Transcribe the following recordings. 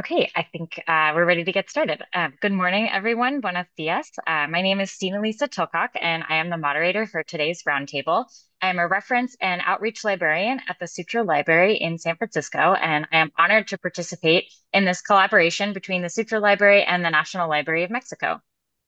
Okay, I think uh, we're ready to get started. Uh, good morning, everyone. Buenos dias. Uh, my name is Sina Lisa Tilcock, and I am the moderator for today's roundtable. I am a reference and outreach librarian at the Sutro Library in San Francisco, and I am honored to participate in this collaboration between the Sutro Library and the National Library of Mexico.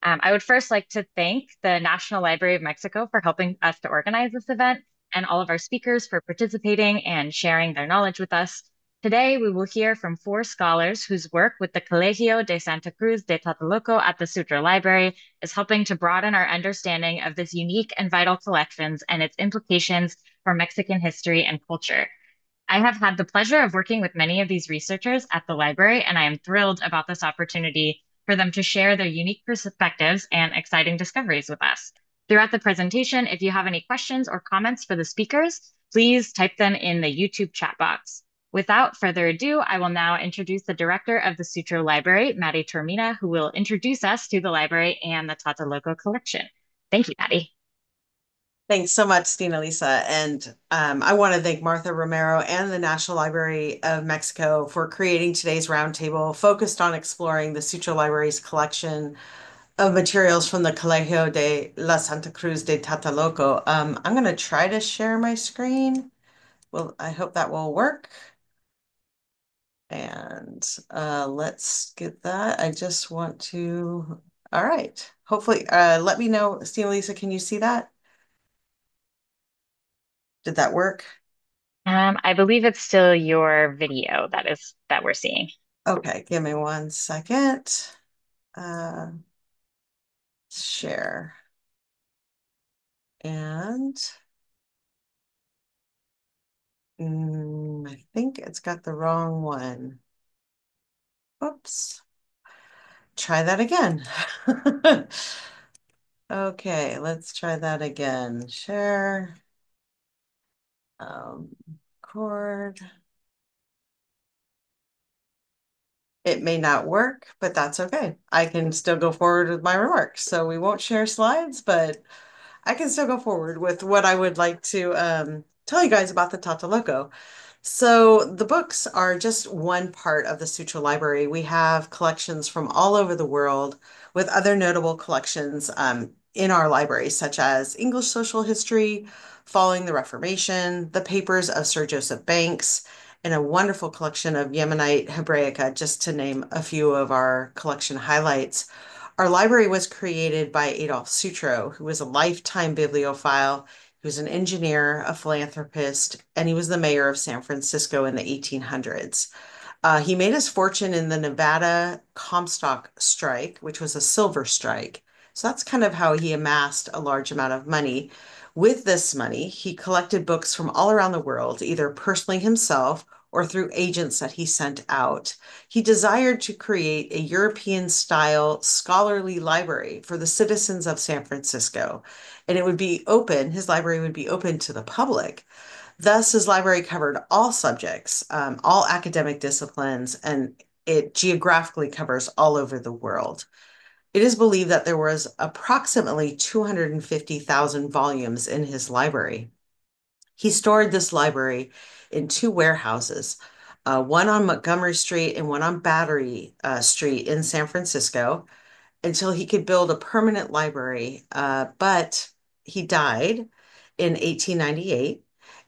Um, I would first like to thank the National Library of Mexico for helping us to organize this event and all of our speakers for participating and sharing their knowledge with us. Today, we will hear from four scholars whose work with the Colegio de Santa Cruz de Tlatelolco at the Sutra Library is helping to broaden our understanding of this unique and vital collections and its implications for Mexican history and culture. I have had the pleasure of working with many of these researchers at the library, and I am thrilled about this opportunity for them to share their unique perspectives and exciting discoveries with us. Throughout the presentation, if you have any questions or comments for the speakers, please type them in the YouTube chat box. Without further ado, I will now introduce the director of the Sutro Library, Maddie Termina, who will introduce us to the library and the Tata Loco collection. Thank you, Maddie. Thanks so much, Stina Lisa. And um, I want to thank Martha Romero and the National Library of Mexico for creating today's roundtable focused on exploring the Sutro Library's collection of materials from the Colegio de la Santa Cruz de Tataloco. Um, I'm going to try to share my screen. Well, I hope that will work. And uh, let's get that. I just want to, all right. Hopefully, uh, let me know, Steve Lisa, can you see that? Did that work? Um, I believe it's still your video that is that we're seeing. Okay, give me one second. Uh, share. And Mm, I think it's got the wrong one. Oops. Try that again. okay, let's try that again. Share. Um, chord. It may not work, but that's okay. I can still go forward with my remarks. So we won't share slides, but I can still go forward with what I would like to um, tell you guys about the Tataloco. So the books are just one part of the Sutra Library. We have collections from all over the world with other notable collections um, in our library, such as English Social History, Following the Reformation, the papers of Sir Joseph Banks, and a wonderful collection of Yemenite Hebraica, just to name a few of our collection highlights. Our library was created by Adolf Sutro, who was a lifetime bibliophile who's an engineer, a philanthropist, and he was the mayor of San Francisco in the 1800s. Uh, he made his fortune in the Nevada Comstock strike, which was a silver strike. So that's kind of how he amassed a large amount of money. With this money, he collected books from all around the world, either personally himself or through agents that he sent out. He desired to create a European style scholarly library for the citizens of San Francisco, and it would be open, his library would be open to the public. Thus, his library covered all subjects, um, all academic disciplines, and it geographically covers all over the world. It is believed that there was approximately 250,000 volumes in his library. He stored this library in two warehouses, uh, one on Montgomery Street and one on Battery uh, Street in San Francisco until he could build a permanent library. Uh, but he died in 1898.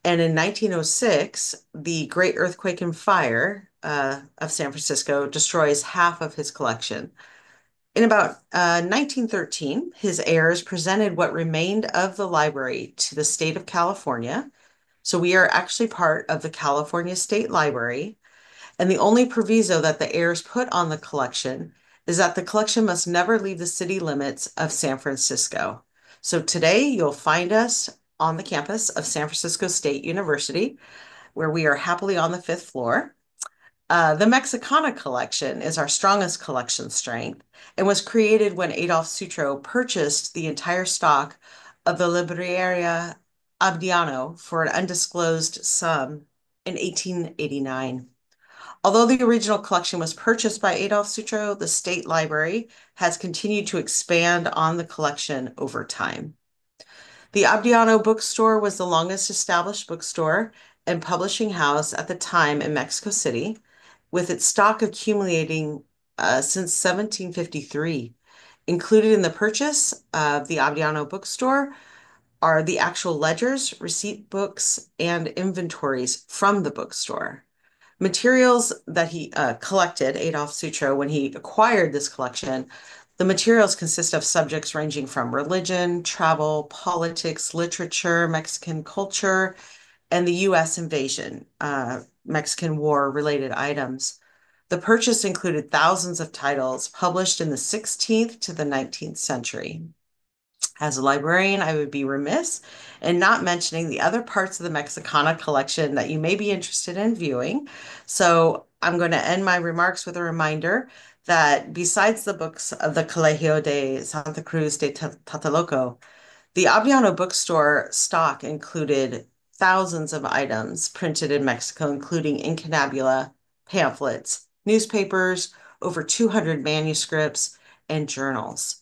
And in 1906, the Great Earthquake and Fire uh, of San Francisco destroys half of his collection. In about 1913, uh, his heirs presented what remained of the library to the state of California so we are actually part of the California State Library. And the only proviso that the heirs put on the collection is that the collection must never leave the city limits of San Francisco. So today you'll find us on the campus of San Francisco State University, where we are happily on the fifth floor. Uh, the Mexicana collection is our strongest collection strength and was created when Adolf Sutro purchased the entire stock of the Libreria Abdiano for an undisclosed sum in 1889. Although the original collection was purchased by Adolf Sutro, the State Library has continued to expand on the collection over time. The Abdiano Bookstore was the longest established bookstore and publishing house at the time in Mexico City, with its stock accumulating uh, since 1753. Included in the purchase of the Abdiano Bookstore are the actual ledgers, receipt books, and inventories from the bookstore. Materials that he uh, collected, Adolf Sutro, when he acquired this collection, the materials consist of subjects ranging from religion, travel, politics, literature, Mexican culture, and the U.S. invasion, uh, Mexican War related items. The purchase included thousands of titles published in the 16th to the 19th century. As a librarian, I would be remiss in not mentioning the other parts of the Mexicana collection that you may be interested in viewing. So I'm going to end my remarks with a reminder that besides the books of the Colegio de Santa Cruz de Tataloco, the Aviano bookstore stock included thousands of items printed in Mexico, including incunabula, pamphlets, newspapers, over 200 manuscripts, and journals.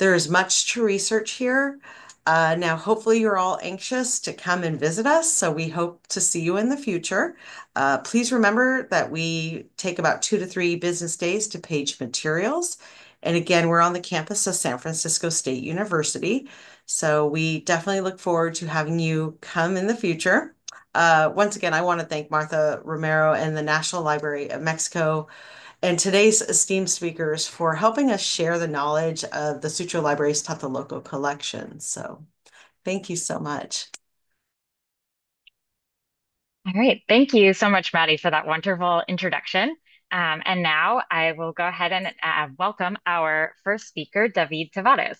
There is much to research here. Uh, now, hopefully, you're all anxious to come and visit us, so we hope to see you in the future. Uh, please remember that we take about two to three business days to page materials. And again, we're on the campus of San Francisco State University, so we definitely look forward to having you come in the future. Uh, once again, I want to thank Martha Romero and the National Library of Mexico and today's esteemed speakers for helping us share the knowledge of the Sutro Library's Tatha collection. So thank you so much. All right. Thank you so much, Maddie, for that wonderful introduction. Um, and now I will go ahead and uh, welcome our first speaker, David Tavares.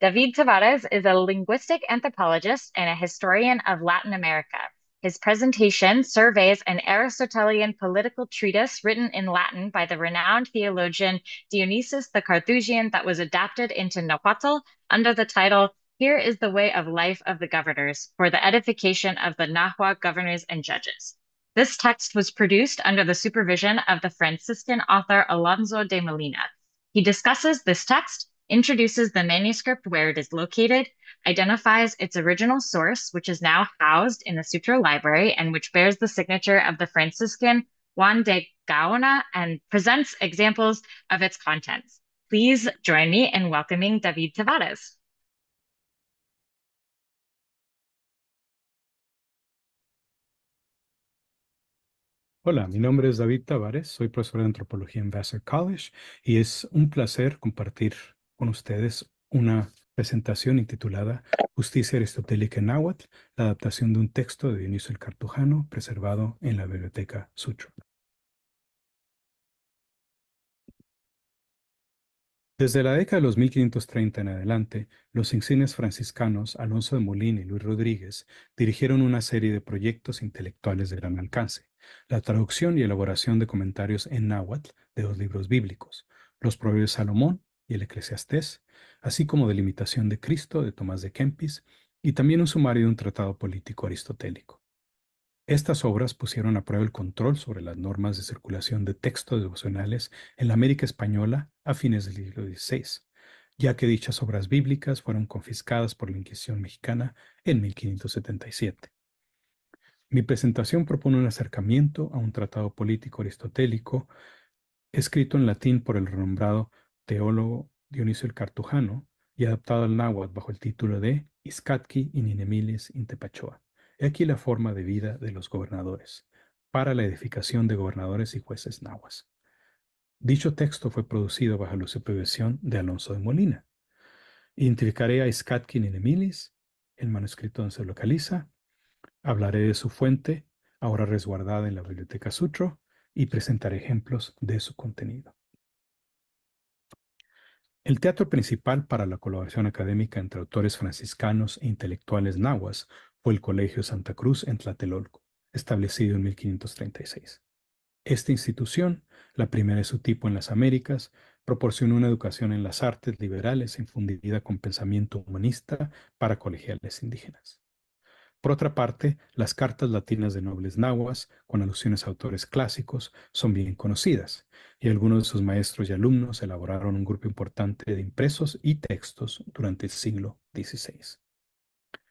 David Tavares is a linguistic anthropologist and a historian of Latin America his presentation surveys an Aristotelian political treatise written in Latin by the renowned theologian Dionysius the Carthusian that was adapted into Nahuatl under the title Here is the Way of Life of the Governors for the Edification of the Nahua Governors and Judges. This text was produced under the supervision of the Franciscan author Alonso de Molina. He discusses this text, introduces the manuscript where it is located, identifies its original source, which is now housed in the Sutra Library and which bears the signature of the Franciscan Juan de Gaona and presents examples of its contents. Please join me in welcoming David Tavares. Hola, mi nombre es David Tavares, soy profesor de antropología en Vassar College y es un placer compartir con ustedes una presentación intitulada Justicia Aristotélica en Náhuatl, la adaptación de un texto de Dionisio el Cartujano preservado en la Biblioteca Sucho. Desde la década de los 1530 en adelante, los insignes franciscanos Alonso de Molina y Luis Rodríguez dirigieron una serie de proyectos intelectuales de gran alcance, la traducción y elaboración de comentarios en náhuatl de dos libros bíblicos, los Proverbios Salomón y el Eclesiastés, así como de de Cristo de Tomás de Kempis y también un sumario de un tratado político aristotélico. Estas obras pusieron a prueba el control sobre las normas de circulación de textos devocionales en la América española a fines del siglo XVI, ya que dichas obras bíblicas fueron confiscadas por la Inquisición mexicana en 1577. Mi presentación propone un acercamiento a un tratado político aristotélico escrito en latín por el renombrado teólogo Dionisio el Cartujano, y adaptado al náhuatl bajo el título de Iscatqui in intepachoa*. in Tepachoa. He aquí la forma de vida de los gobernadores, para la edificación de gobernadores y jueces nahuas. Dicho texto fue producido bajo la supervisión de Alonso de Molina. Identificaré a Iscatqui in Inemilis, el manuscrito donde se localiza, hablaré de su fuente, ahora resguardada en la Biblioteca Sutro, y presentaré ejemplos de su contenido. El teatro principal para la colaboración académica entre autores franciscanos e intelectuales nahuas fue el Colegio Santa Cruz en Tlatelolco, establecido en 1536. Esta institución, la primera de su tipo en las Américas, proporcionó una educación en las artes liberales infundida con pensamiento humanista para colegiales indígenas. Por otra parte, las cartas latinas de nobles nahuas, con alusiones a autores clásicos, son bien conocidas, y algunos de sus maestros y alumnos elaboraron un grupo importante de impresos y textos durante el siglo XVI.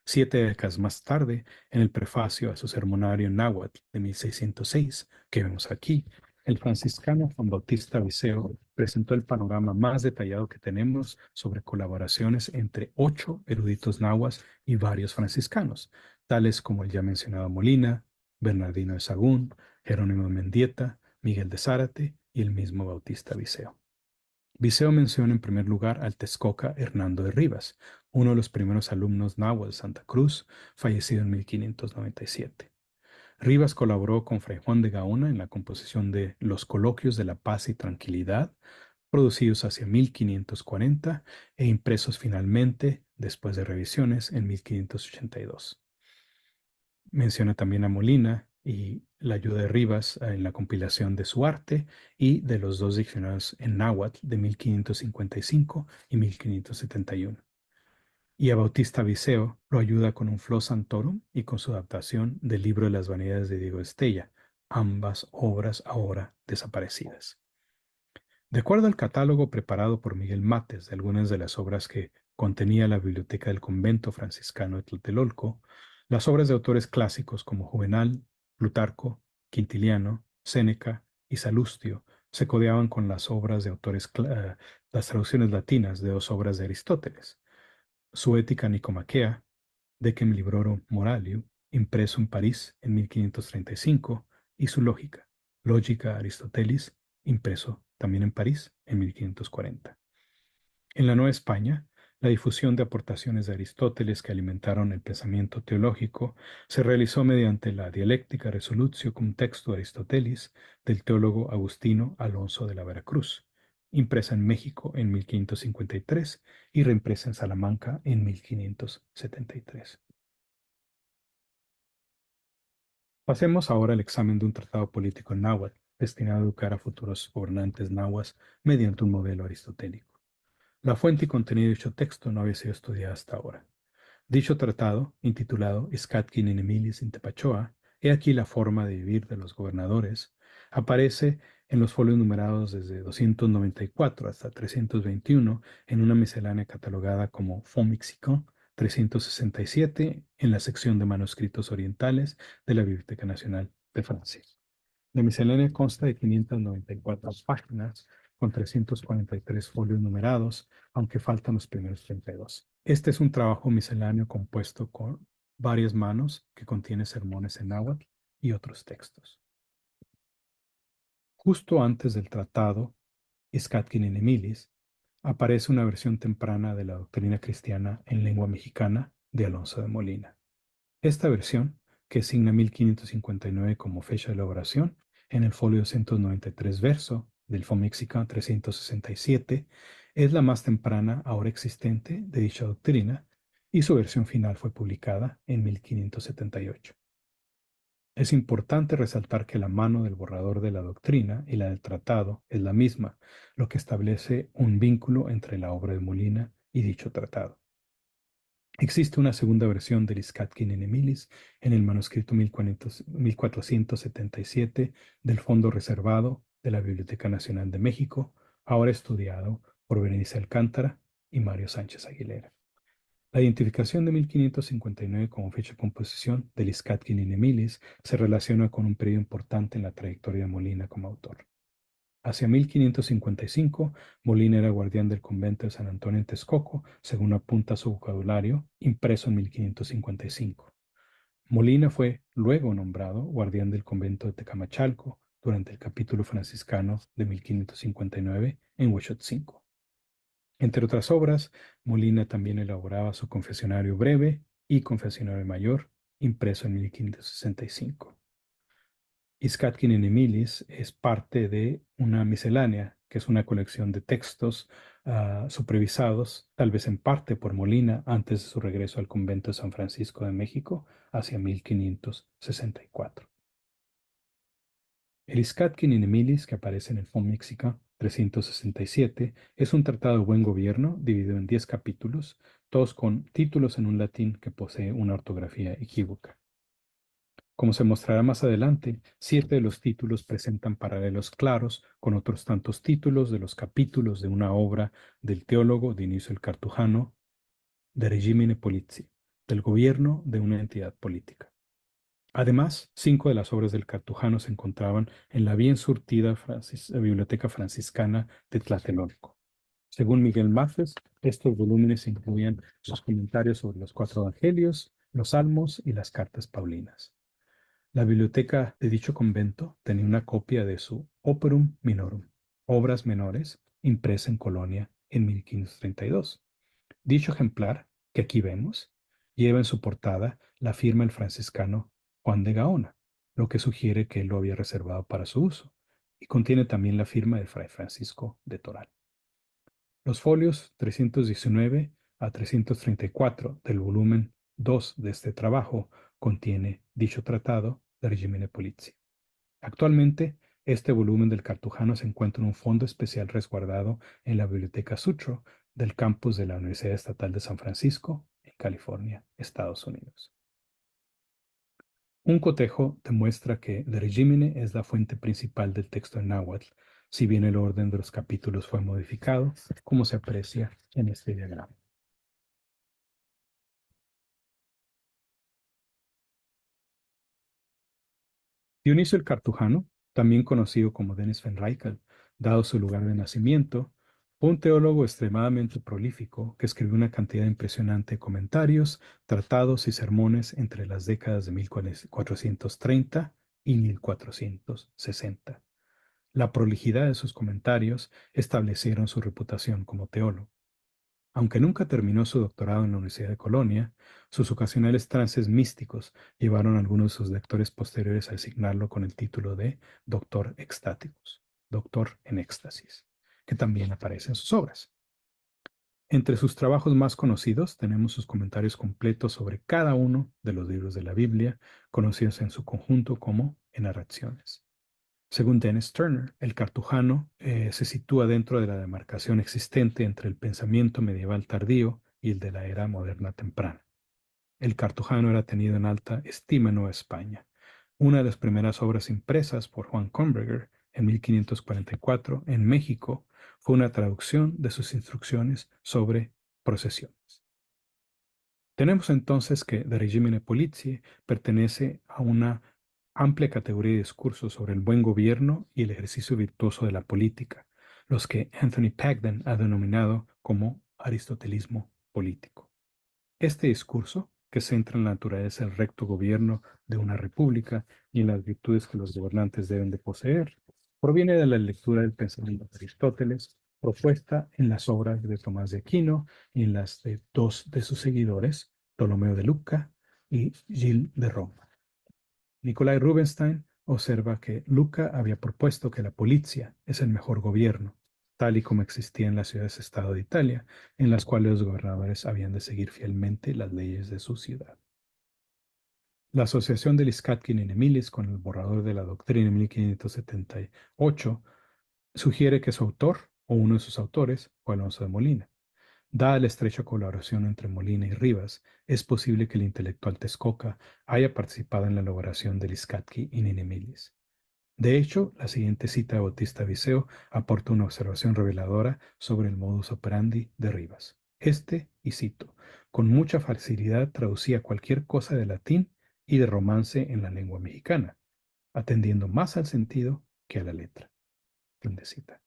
Siete décadas más tarde, en el prefacio a su sermonario náhuatl de 1606, que vemos aquí, el franciscano Juan Bautista Viseo presentó el panorama más detallado que tenemos sobre colaboraciones entre ocho eruditos nahuas y varios franciscanos, tales como el ya mencionado Molina, Bernardino de Sagún, Jerónimo Mendieta, Miguel de Zárate y el mismo Bautista Viseo. Viseo menciona en primer lugar al Texcoca Hernando de Rivas, uno de los primeros alumnos náhuatl de Santa Cruz, fallecido en 1597. Rivas colaboró con Fray Juan de Gaona en la composición de Los Coloquios de la Paz y Tranquilidad, producidos hacia 1540 e impresos finalmente, después de revisiones, en 1582. Menciona también a Molina y la ayuda de Rivas ah, en la compilación de su arte y de los dos diccionarios en náhuatl de 1555 y 1571. Y a Bautista Viseo lo ayuda con un Flos Santorum y con su adaptación del libro de las vanidades de Diego Estella, ambas obras ahora desaparecidas. De acuerdo al catálogo preparado por Miguel Mates de algunas de las obras que contenía la biblioteca del convento franciscano de Tlatelolco, las obras de autores clásicos como Juvenal, Plutarco, Quintiliano, Séneca y Salustio se codeaban con las obras de autores, las traducciones latinas de dos obras de Aristóteles, su Ética Nicomaquea, Decem Libroro Moralio, impreso en París en 1535, y su Lógica, Lógica Aristotelis, impreso también en París en 1540. En la Nueva España, la difusión de aportaciones de Aristóteles que alimentaron el pensamiento teológico se realizó mediante la dialéctica resolutio cum texto Aristotelis del teólogo Agustino Alonso de la Veracruz, impresa en México en 1553 y reimpresa en Salamanca en 1573. Pasemos ahora al examen de un tratado político en náhuatl, destinado a educar a futuros gobernantes nahuas mediante un modelo aristotélico. La fuente y contenido de dicho texto no había sido estudiada hasta ahora. Dicho tratado, intitulado Scatkin in Emilis in Tepachoa, he aquí la forma de vivir de los gobernadores, aparece en los folios numerados desde 294 hasta 321 en una miscelánea catalogada como Fomixico, 367 en la sección de manuscritos orientales de la Biblioteca Nacional de Francia. La miscelánea consta de 594 páginas, con 343 folios numerados, aunque faltan los primeros 32. Este es un trabajo misceláneo compuesto con varias manos que contiene sermones en náhuatl y otros textos. Justo antes del tratado Iscatkin en Emilis, aparece una versión temprana de la doctrina cristiana en lengua mexicana de Alonso de Molina. Esta versión, que signa 1559 como fecha de elaboración, en el folio 293 verso, del Fomexica 367, es la más temprana ahora existente de dicha doctrina y su versión final fue publicada en 1578. Es importante resaltar que la mano del borrador de la doctrina y la del tratado es la misma, lo que establece un vínculo entre la obra de Molina y dicho tratado. Existe una segunda versión del Iskatkin en Emilis en el manuscrito 1477 del Fondo Reservado de la Biblioteca Nacional de México, ahora estudiado por Berenice Alcántara y Mario Sánchez Aguilera. La identificación de 1559 como fecha de composición de Liscatkin y Emilis se relaciona con un periodo importante en la trayectoria de Molina como autor. Hacia 1555, Molina era guardián del convento de San Antonio en Texcoco, según apunta su vocabulario, impreso en 1555. Molina fue luego nombrado guardián del convento de Tecamachalco, durante el capítulo franciscano de 1559 en 5. Entre otras obras, Molina también elaboraba su confesionario breve y confesionario mayor, impreso en 1565. Iskatkin en Emilis es parte de una miscelánea, que es una colección de textos ah, supervisados, tal vez en parte por Molina, antes de su regreso al convento de San Francisco de México hacia 1564. El Iskatkin in Emilis, que aparece en el México 367, es un tratado de buen gobierno dividido en 10 capítulos, todos con títulos en un latín que posee una ortografía equívoca. Como se mostrará más adelante, siete de los títulos presentan paralelos claros con otros tantos títulos de los capítulos de una obra del teólogo Dionisio el Cartujano, de Regimine Polizzi, del gobierno de una entidad política. Además, cinco de las obras del cartujano se encontraban en la bien surtida eh, Biblioteca Franciscana de Tlatelolco. Según Miguel Mafes, estos volúmenes incluían sus comentarios sobre los cuatro evangelios, los salmos y las cartas paulinas. La biblioteca de dicho convento tenía una copia de su Operum Minorum, Obras Menores, impresa en Colonia en 1532. Dicho ejemplar, que aquí vemos, lleva en su portada la firma del franciscano Juan de Gaona, lo que sugiere que él lo había reservado para su uso, y contiene también la firma de Fray Francisco de Toral. Los folios 319 a 334 del volumen 2 de este trabajo contiene dicho tratado de de Polizzi. Actualmente, este volumen del Cartujano se encuentra en un fondo especial resguardado en la Biblioteca Sutro del campus de la Universidad Estatal de San Francisco, en California, Estados Unidos. Un cotejo demuestra que regimine es la fuente principal del texto en náhuatl, si bien el orden de los capítulos fue modificado, como se aprecia en este diagrama. Dionisio el Cartujano, también conocido como Denis Van dado su lugar de nacimiento, fue un teólogo extremadamente prolífico que escribió una cantidad impresionante de comentarios, tratados y sermones entre las décadas de 1430 y 1460. La prolijidad de sus comentarios establecieron su reputación como teólogo. Aunque nunca terminó su doctorado en la Universidad de Colonia, sus ocasionales trances místicos llevaron a algunos de sus lectores posteriores a designarlo con el título de Doctor Extáticos, Doctor en Éxtasis que también aparece en sus obras. Entre sus trabajos más conocidos tenemos sus comentarios completos sobre cada uno de los libros de la Biblia, conocidos en su conjunto como narraciones. Según Dennis Turner, el cartujano eh, se sitúa dentro de la demarcación existente entre el pensamiento medieval tardío y el de la era moderna temprana. El cartujano era tenido en alta estima en Nueva España. Una de las primeras obras impresas por Juan Conberger en 1544 en México fue una traducción de sus instrucciones sobre procesiones. Tenemos entonces que de Regimine Polizie pertenece a una amplia categoría de discursos sobre el buen gobierno y el ejercicio virtuoso de la política, los que Anthony Pagden ha denominado como aristotelismo político. Este discurso, que centra en la naturaleza del recto gobierno de una república y en las virtudes que los gobernantes deben de poseer, proviene de la lectura del pensamiento de Aristóteles, propuesta en las obras de Tomás de Aquino y en las de dos de sus seguidores, Ptolomeo de Luca y Gil de Roma. Nicolai Rubinstein observa que Luca había propuesto que la policía es el mejor gobierno, tal y como existía en las ciudades-estado de Italia, en las cuales los gobernadores habían de seguir fielmente las leyes de su ciudad. La asociación de Liskatkin y Nemilis con el borrador de la doctrina en 1578 sugiere que su autor, o uno de sus autores, fue Alonso de Molina. Dada la estrecha colaboración entre Molina y Rivas, es posible que el intelectual Tescoca haya participado en la elaboración de Liskatki y Ninemilis. De hecho, la siguiente cita de Bautista Viseo aporta una observación reveladora sobre el modus operandi de Rivas. Este, y cito, con mucha facilidad traducía cualquier cosa de latín y de romance en la lengua mexicana, atendiendo más al sentido que a la letra. Cita.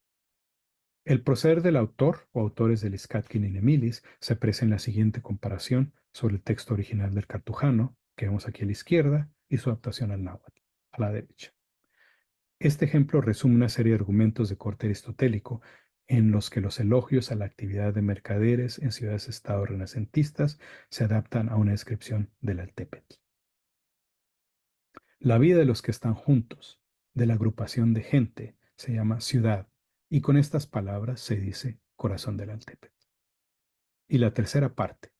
El proceder del autor o autores del Skatkin y Nemilis se aprecia en la siguiente comparación sobre el texto original del cartujano, que vemos aquí a la izquierda, y su adaptación al náhuatl, a la derecha. Este ejemplo resume una serie de argumentos de corte aristotélico en los que los elogios a la actividad de mercaderes en ciudades-estado renacentistas se adaptan a una descripción del Altepetl. La vida de los que están juntos, de la agrupación de gente, se llama ciudad, y con estas palabras se dice corazón del Altepetl. Y la tercera parte,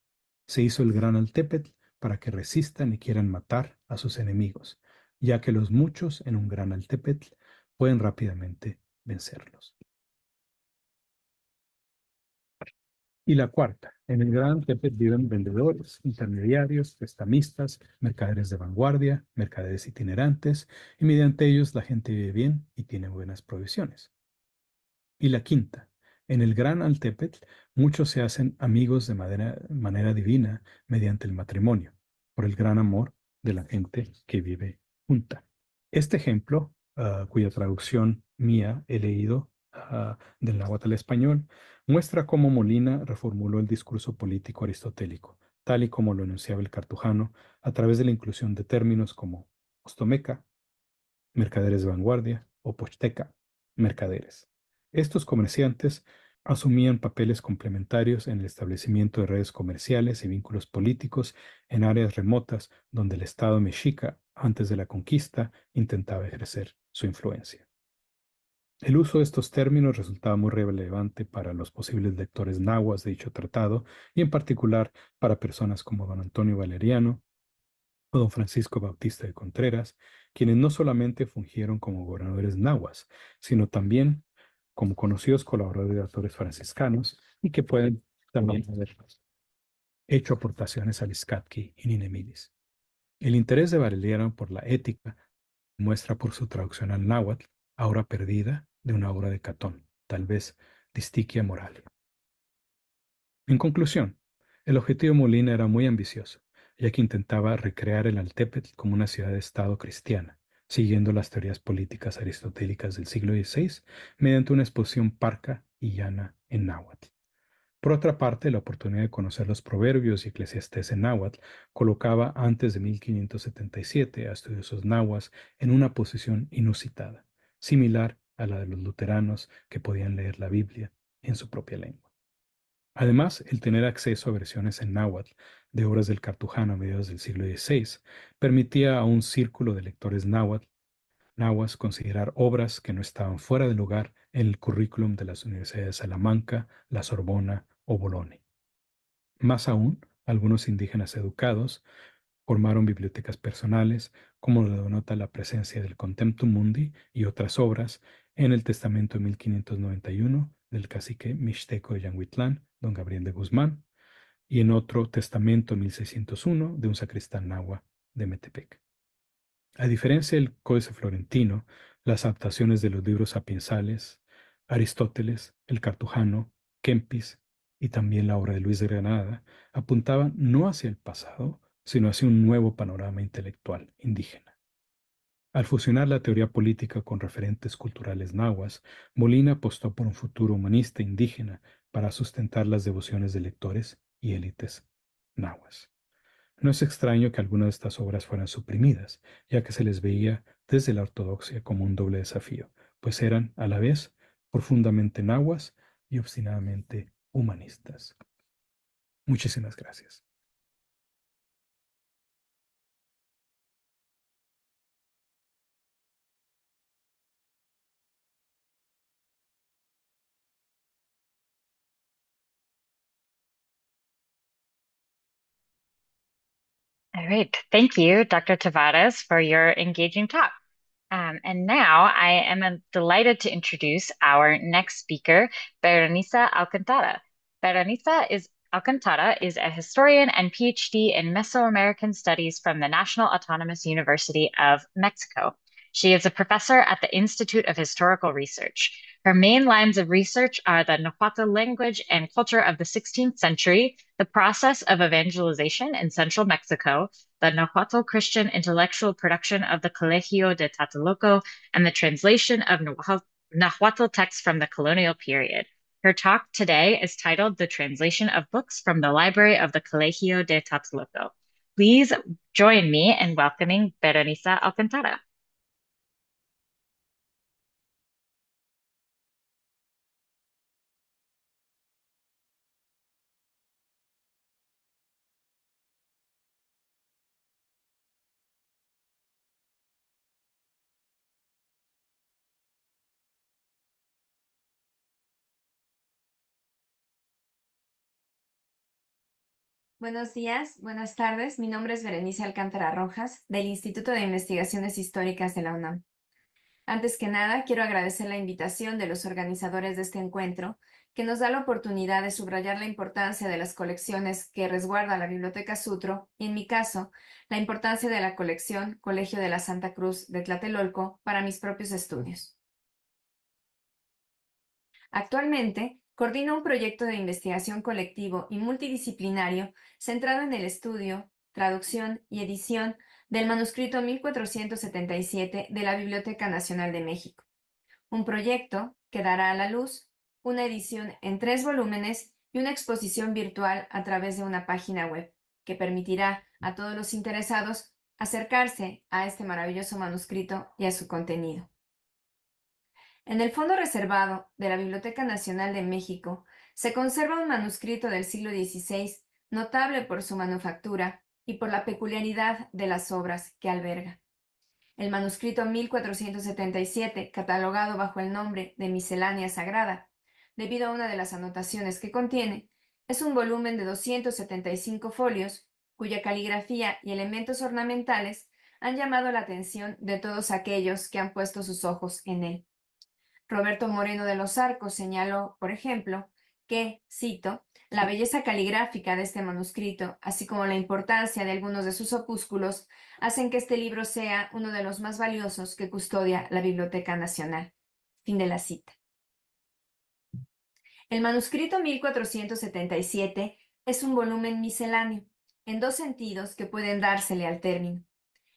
se hizo el gran Altepetl para que resistan y quieran matar a sus enemigos, ya que los muchos en un gran Altepetl pueden rápidamente vencerlos. Y la cuarta, en el Gran Altepet viven vendedores, intermediarios, prestamistas, mercaderes de vanguardia, mercaderes itinerantes, y mediante ellos la gente vive bien y tiene buenas provisiones. Y la quinta, en el Gran Altepetl muchos se hacen amigos de manera, divina mediante el matrimonio, por el gran amor de la gente que vive junta. Este ejemplo, ah, cuya traducción mía he leído, Ah, del náhuatl español, muestra cómo Molina reformuló el discurso político aristotélico, tal y como lo enunciaba el cartujano, a través de la inclusión de términos como ostomeca, mercaderes de vanguardia, o pochteca, mercaderes. Estos comerciantes asumían papeles complementarios en el establecimiento de redes comerciales y vínculos políticos en áreas remotas donde el Estado mexica, antes de la conquista, intentaba ejercer su influencia. El uso de estos términos resultaba muy relevante para los posibles lectores nahuas de dicho tratado y en particular para personas como don Antonio Valeriano o don Francisco Bautista de Contreras, quienes no solamente fungieron como gobernadores nahuas, sino también como conocidos colaboradores de autores franciscanos y que pueden también haber hecho aportaciones al Iscatqui y Ninemidis. El interés de Valeriano por la ética muestra por su traducción al náhuatl, ahora perdida, de una obra de Catón, tal vez Distiquia moral. En conclusión, el objetivo de Molina era muy ambicioso, ya que intentaba recrear el Altepetl como una ciudad-estado de cristiana, siguiendo las teorías políticas aristotélicas del siglo XVI mediante una exposición parca y llana en náhuatl. Por otra parte, la oportunidad de conocer los proverbios y eclesiastés en náhuatl colocaba antes de 1577 a estudiosos nahuas en una posición inusitada, similar a la de los luteranos que podían leer la Biblia en su propia lengua. Además, el tener acceso a versiones en náhuatl de obras del Cartujano a mediados del siglo XVI permitía a un círculo de lectores náhuatl nahuas considerar obras que no estaban fuera de lugar en el currículum de las universidades de Salamanca, La Sorbona o Bolonia. Más aún, algunos indígenas educados formaron bibliotecas personales, como lo denota la presencia del Contemptum Mundi y otras obras en el testamento 1591 del cacique mixteco de Yanguitlán, don Gabriel de Guzmán, y en otro testamento 1601 de un sacristán nahua de Metepec. A diferencia del Códice Florentino, las adaptaciones de los libros sapiensales, Aristóteles, el Cartujano, Kempis y también la obra de Luis de Granada apuntaban no hacia el pasado, sino hacia un nuevo panorama intelectual indígena. Al fusionar la teoría política con referentes culturales nahuas, Molina apostó por un futuro humanista indígena para sustentar las devociones de lectores y élites nahuas. No es extraño que algunas de estas obras fueran suprimidas, ya que se les veía desde la ortodoxia como un doble desafío, pues eran, a la vez, profundamente nahuas y obstinadamente humanistas. Muchísimas gracias. Great. Thank you, Dr. Tavares, for your engaging talk. Um, and now I am uh, delighted to introduce our next speaker, Berenice Alcantara. Berenice is Alcantara is a historian and PhD in Mesoamerican Studies from the National Autonomous University of Mexico. She is a professor at the Institute of Historical Research. Her main lines of research are the Nahuatl language and culture of the 16th century, the process of evangelization in central Mexico, the Nahuatl Christian intellectual production of the Colegio de Tataloco, and the translation of Nahuatl texts from the colonial period. Her talk today is titled The Translation of Books from the Library of the Colegio de Tataloco. Please join me in welcoming Berenice Alcantara. Buenos días, buenas tardes. Mi nombre es Berenice Alcántara Rojas, del Instituto de Investigaciones Históricas de la UNAM. Antes que nada, quiero agradecer la invitación de los organizadores de este encuentro, que nos da la oportunidad de subrayar la importancia de las colecciones que resguarda la Biblioteca Sutro y, en mi caso, la importancia de la colección Colegio de la Santa Cruz de Tlatelolco para mis propios estudios. Actualmente, Coordina un proyecto de investigación colectivo y multidisciplinario centrado en el estudio, traducción y edición del manuscrito 1477 de la Biblioteca Nacional de México. Un proyecto que dará a la luz una edición en tres volúmenes y una exposición virtual a través de una página web que permitirá a todos los interesados acercarse a este maravilloso manuscrito y a su contenido. En el fondo reservado de la Biblioteca Nacional de México se conserva un manuscrito del siglo XVI, notable por su manufactura y por la peculiaridad de las obras que alberga. El manuscrito 1477, catalogado bajo el nombre de Miscelánea Sagrada, debido a una de las anotaciones que contiene, es un volumen de 275 folios cuya caligrafía y elementos ornamentales han llamado la atención de todos aquellos que han puesto sus ojos en él. Roberto Moreno de los Arcos señaló, por ejemplo, que, cito, la belleza caligráfica de este manuscrito, así como la importancia de algunos de sus opúsculos, hacen que este libro sea uno de los más valiosos que custodia la Biblioteca Nacional. Fin de la cita. El manuscrito 1477 es un volumen misceláneo, en dos sentidos que pueden dársele al término.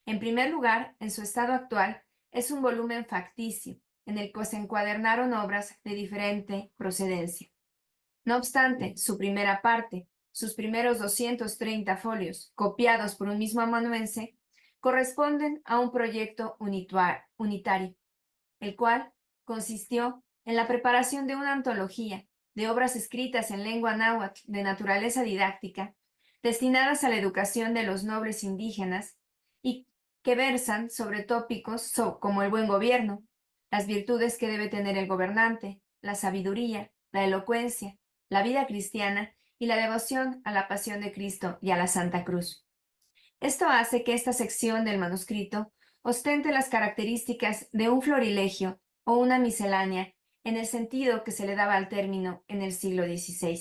En primer lugar, en su estado actual, es un volumen facticio, en el que se encuadernaron obras de diferente procedencia. No obstante, su primera parte, sus primeros 230 folios, copiados por un mismo amanuense, corresponden a un proyecto unitario, el cual consistió en la preparación de una antología de obras escritas en lengua náhuatl de naturaleza didáctica, destinadas a la educación de los nobles indígenas y que versan sobre tópicos como el buen gobierno, las virtudes que debe tener el gobernante, la sabiduría, la elocuencia, la vida cristiana y la devoción a la pasión de Cristo y a la Santa Cruz. Esto hace que esta sección del manuscrito ostente las características de un florilegio o una miscelánea en el sentido que se le daba al término en el siglo XVI.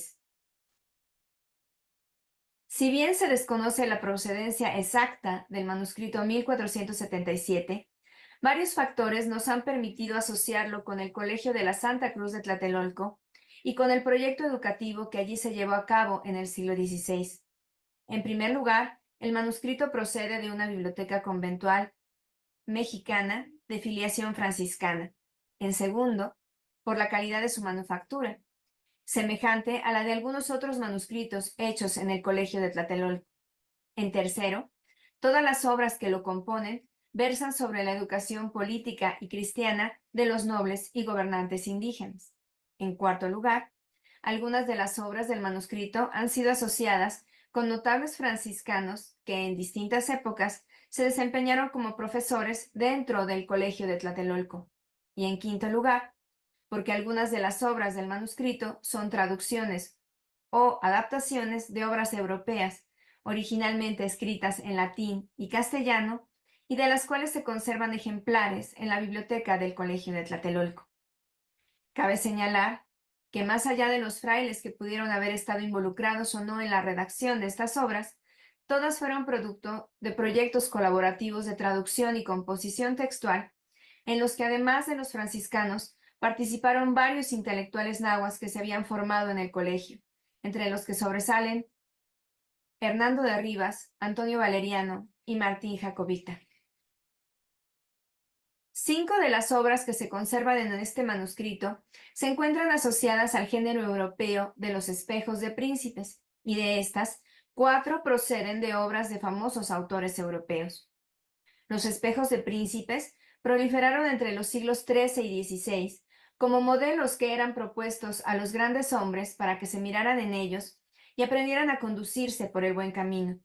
Si bien se desconoce la procedencia exacta del manuscrito 1477, Varios factores nos han permitido asociarlo con el Colegio de la Santa Cruz de Tlatelolco y con el proyecto educativo que allí se llevó a cabo en el siglo XVI. En primer lugar, el manuscrito procede de una biblioteca conventual mexicana de filiación franciscana. En segundo, por la calidad de su manufactura, semejante a la de algunos otros manuscritos hechos en el Colegio de Tlatelolco. En tercero, todas las obras que lo componen versan sobre la educación política y cristiana de los nobles y gobernantes indígenas. En cuarto lugar, algunas de las obras del manuscrito han sido asociadas con notables franciscanos que en distintas épocas se desempeñaron como profesores dentro del Colegio de Tlatelolco. Y en quinto lugar, porque algunas de las obras del manuscrito son traducciones o adaptaciones de obras europeas originalmente escritas en latín y castellano y de las cuales se conservan ejemplares en la biblioteca del Colegio de Tlatelolco. Cabe señalar que más allá de los frailes que pudieron haber estado involucrados o no en la redacción de estas obras, todas fueron producto de proyectos colaborativos de traducción y composición textual, en los que además de los franciscanos participaron varios intelectuales nahuas que se habían formado en el colegio, entre los que sobresalen Hernando de Rivas, Antonio Valeriano y Martín Jacobita. Cinco de las obras que se conservan en este manuscrito se encuentran asociadas al género europeo de los espejos de príncipes, y de estas, cuatro proceden de obras de famosos autores europeos. Los espejos de príncipes proliferaron entre los siglos XIII y XVI como modelos que eran propuestos a los grandes hombres para que se miraran en ellos y aprendieran a conducirse por el buen camino.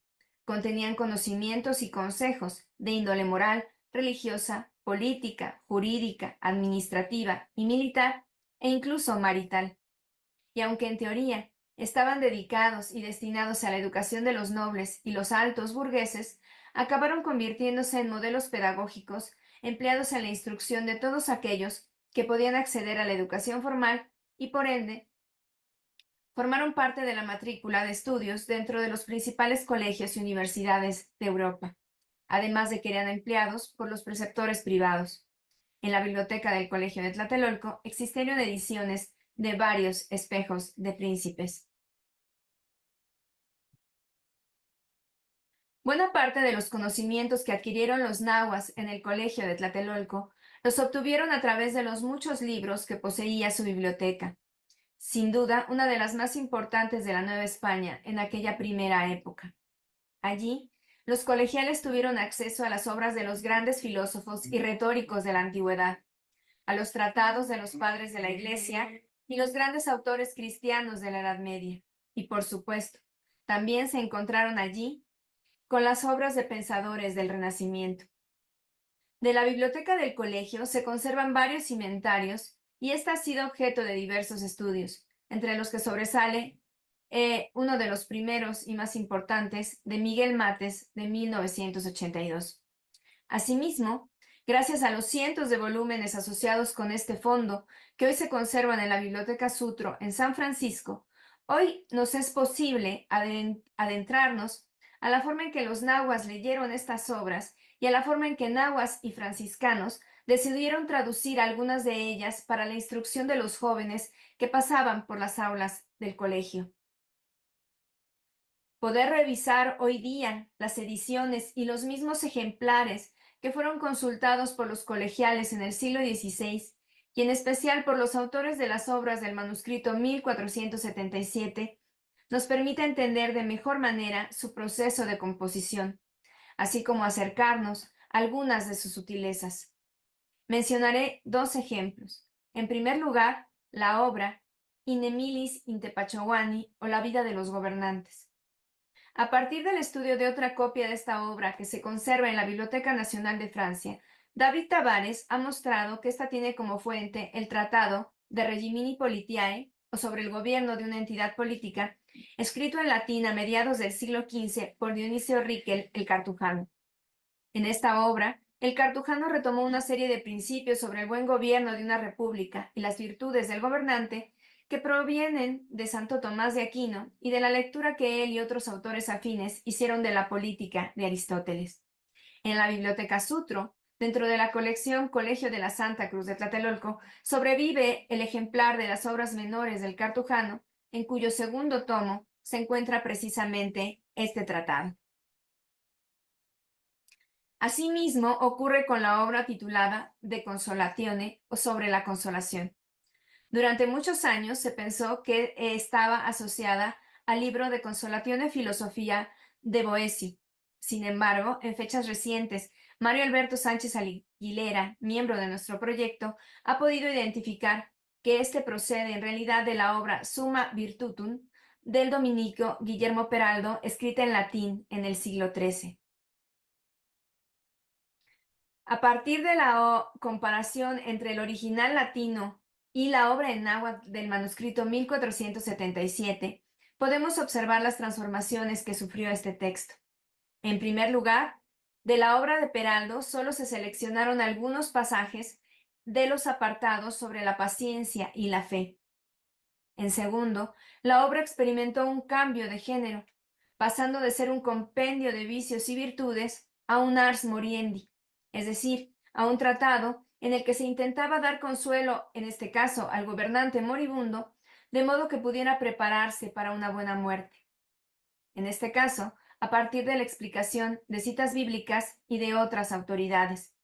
Contenían conocimientos y consejos de índole moral, religiosa política, jurídica, administrativa y militar, e incluso marital. Y aunque en teoría estaban dedicados y destinados a la educación de los nobles y los altos burgueses, acabaron convirtiéndose en modelos pedagógicos empleados en la instrucción de todos aquellos que podían acceder a la educación formal y, por ende, formaron parte de la matrícula de estudios dentro de los principales colegios y universidades de Europa además de que eran empleados por los preceptores privados. En la biblioteca del Colegio de Tlatelolco existieron ediciones de varios espejos de príncipes. Buena parte de los conocimientos que adquirieron los nahuas en el Colegio de Tlatelolco los obtuvieron a través de los muchos libros que poseía su biblioteca, sin duda una de las más importantes de la Nueva España en aquella primera época. Allí los colegiales tuvieron acceso a las obras de los grandes filósofos y retóricos de la antigüedad, a los tratados de los padres de la Iglesia y los grandes autores cristianos de la Edad Media. Y por supuesto, también se encontraron allí con las obras de pensadores del Renacimiento. De la biblioteca del colegio se conservan varios inventarios y esta ha sido objeto de diversos estudios, entre los que sobresale eh, uno de los primeros y más importantes de Miguel Mates de 1982. Asimismo, gracias a los cientos de volúmenes asociados con este fondo que hoy se conservan en la Biblioteca Sutro en San Francisco, hoy nos es posible adentrarnos a la forma en que los nahuas leyeron estas obras y a la forma en que nahuas y franciscanos decidieron traducir algunas de ellas para la instrucción de los jóvenes que pasaban por las aulas del colegio. Poder revisar hoy día las ediciones y los mismos ejemplares que fueron consultados por los colegiales en el siglo XVI y en especial por los autores de las obras del manuscrito 1477, nos permite entender de mejor manera su proceso de composición, así como acercarnos a algunas de sus sutilezas. Mencionaré dos ejemplos. En primer lugar, la obra Inemilis Intepachowani o la vida de los gobernantes, a partir del estudio de otra copia de esta obra que se conserva en la Biblioteca Nacional de Francia, David Tavares ha mostrado que esta tiene como fuente el tratado de Regimini Politiae, o sobre el gobierno de una entidad política, escrito en latín a mediados del siglo XV por Dionisio Riquel, el cartujano. En esta obra, el cartujano retomó una serie de principios sobre el buen gobierno de una república y las virtudes del gobernante que provienen de Santo Tomás de Aquino y de la lectura que él y otros autores afines hicieron de la política de Aristóteles. En la Biblioteca Sutro, dentro de la colección Colegio de la Santa Cruz de Tlatelolco, sobrevive el ejemplar de las obras menores del cartujano, en cuyo segundo tomo se encuentra precisamente este tratado. Asimismo, ocurre con la obra titulada De Consolatione o sobre la consolación, durante muchos años se pensó que estaba asociada al libro de Consolación de Filosofía de Boesi. Sin embargo, en fechas recientes, Mario Alberto Sánchez Aguilera, miembro de nuestro proyecto, ha podido identificar que este procede en realidad de la obra Summa Virtutum del dominico Guillermo Peraldo, escrita en latín en el siglo XIII. A partir de la comparación entre el original latino y la obra en agua del manuscrito 1477, podemos observar las transformaciones que sufrió este texto. En primer lugar, de la obra de Peraldo solo se seleccionaron algunos pasajes de los apartados sobre la paciencia y la fe. En segundo, la obra experimentó un cambio de género, pasando de ser un compendio de vicios y virtudes a un ars moriendi, es decir, a un tratado en el que se intentaba dar consuelo, en este caso al gobernante moribundo, de modo que pudiera prepararse para una buena muerte. En este caso, a partir de la explicación de citas bíblicas y de otras autoridades.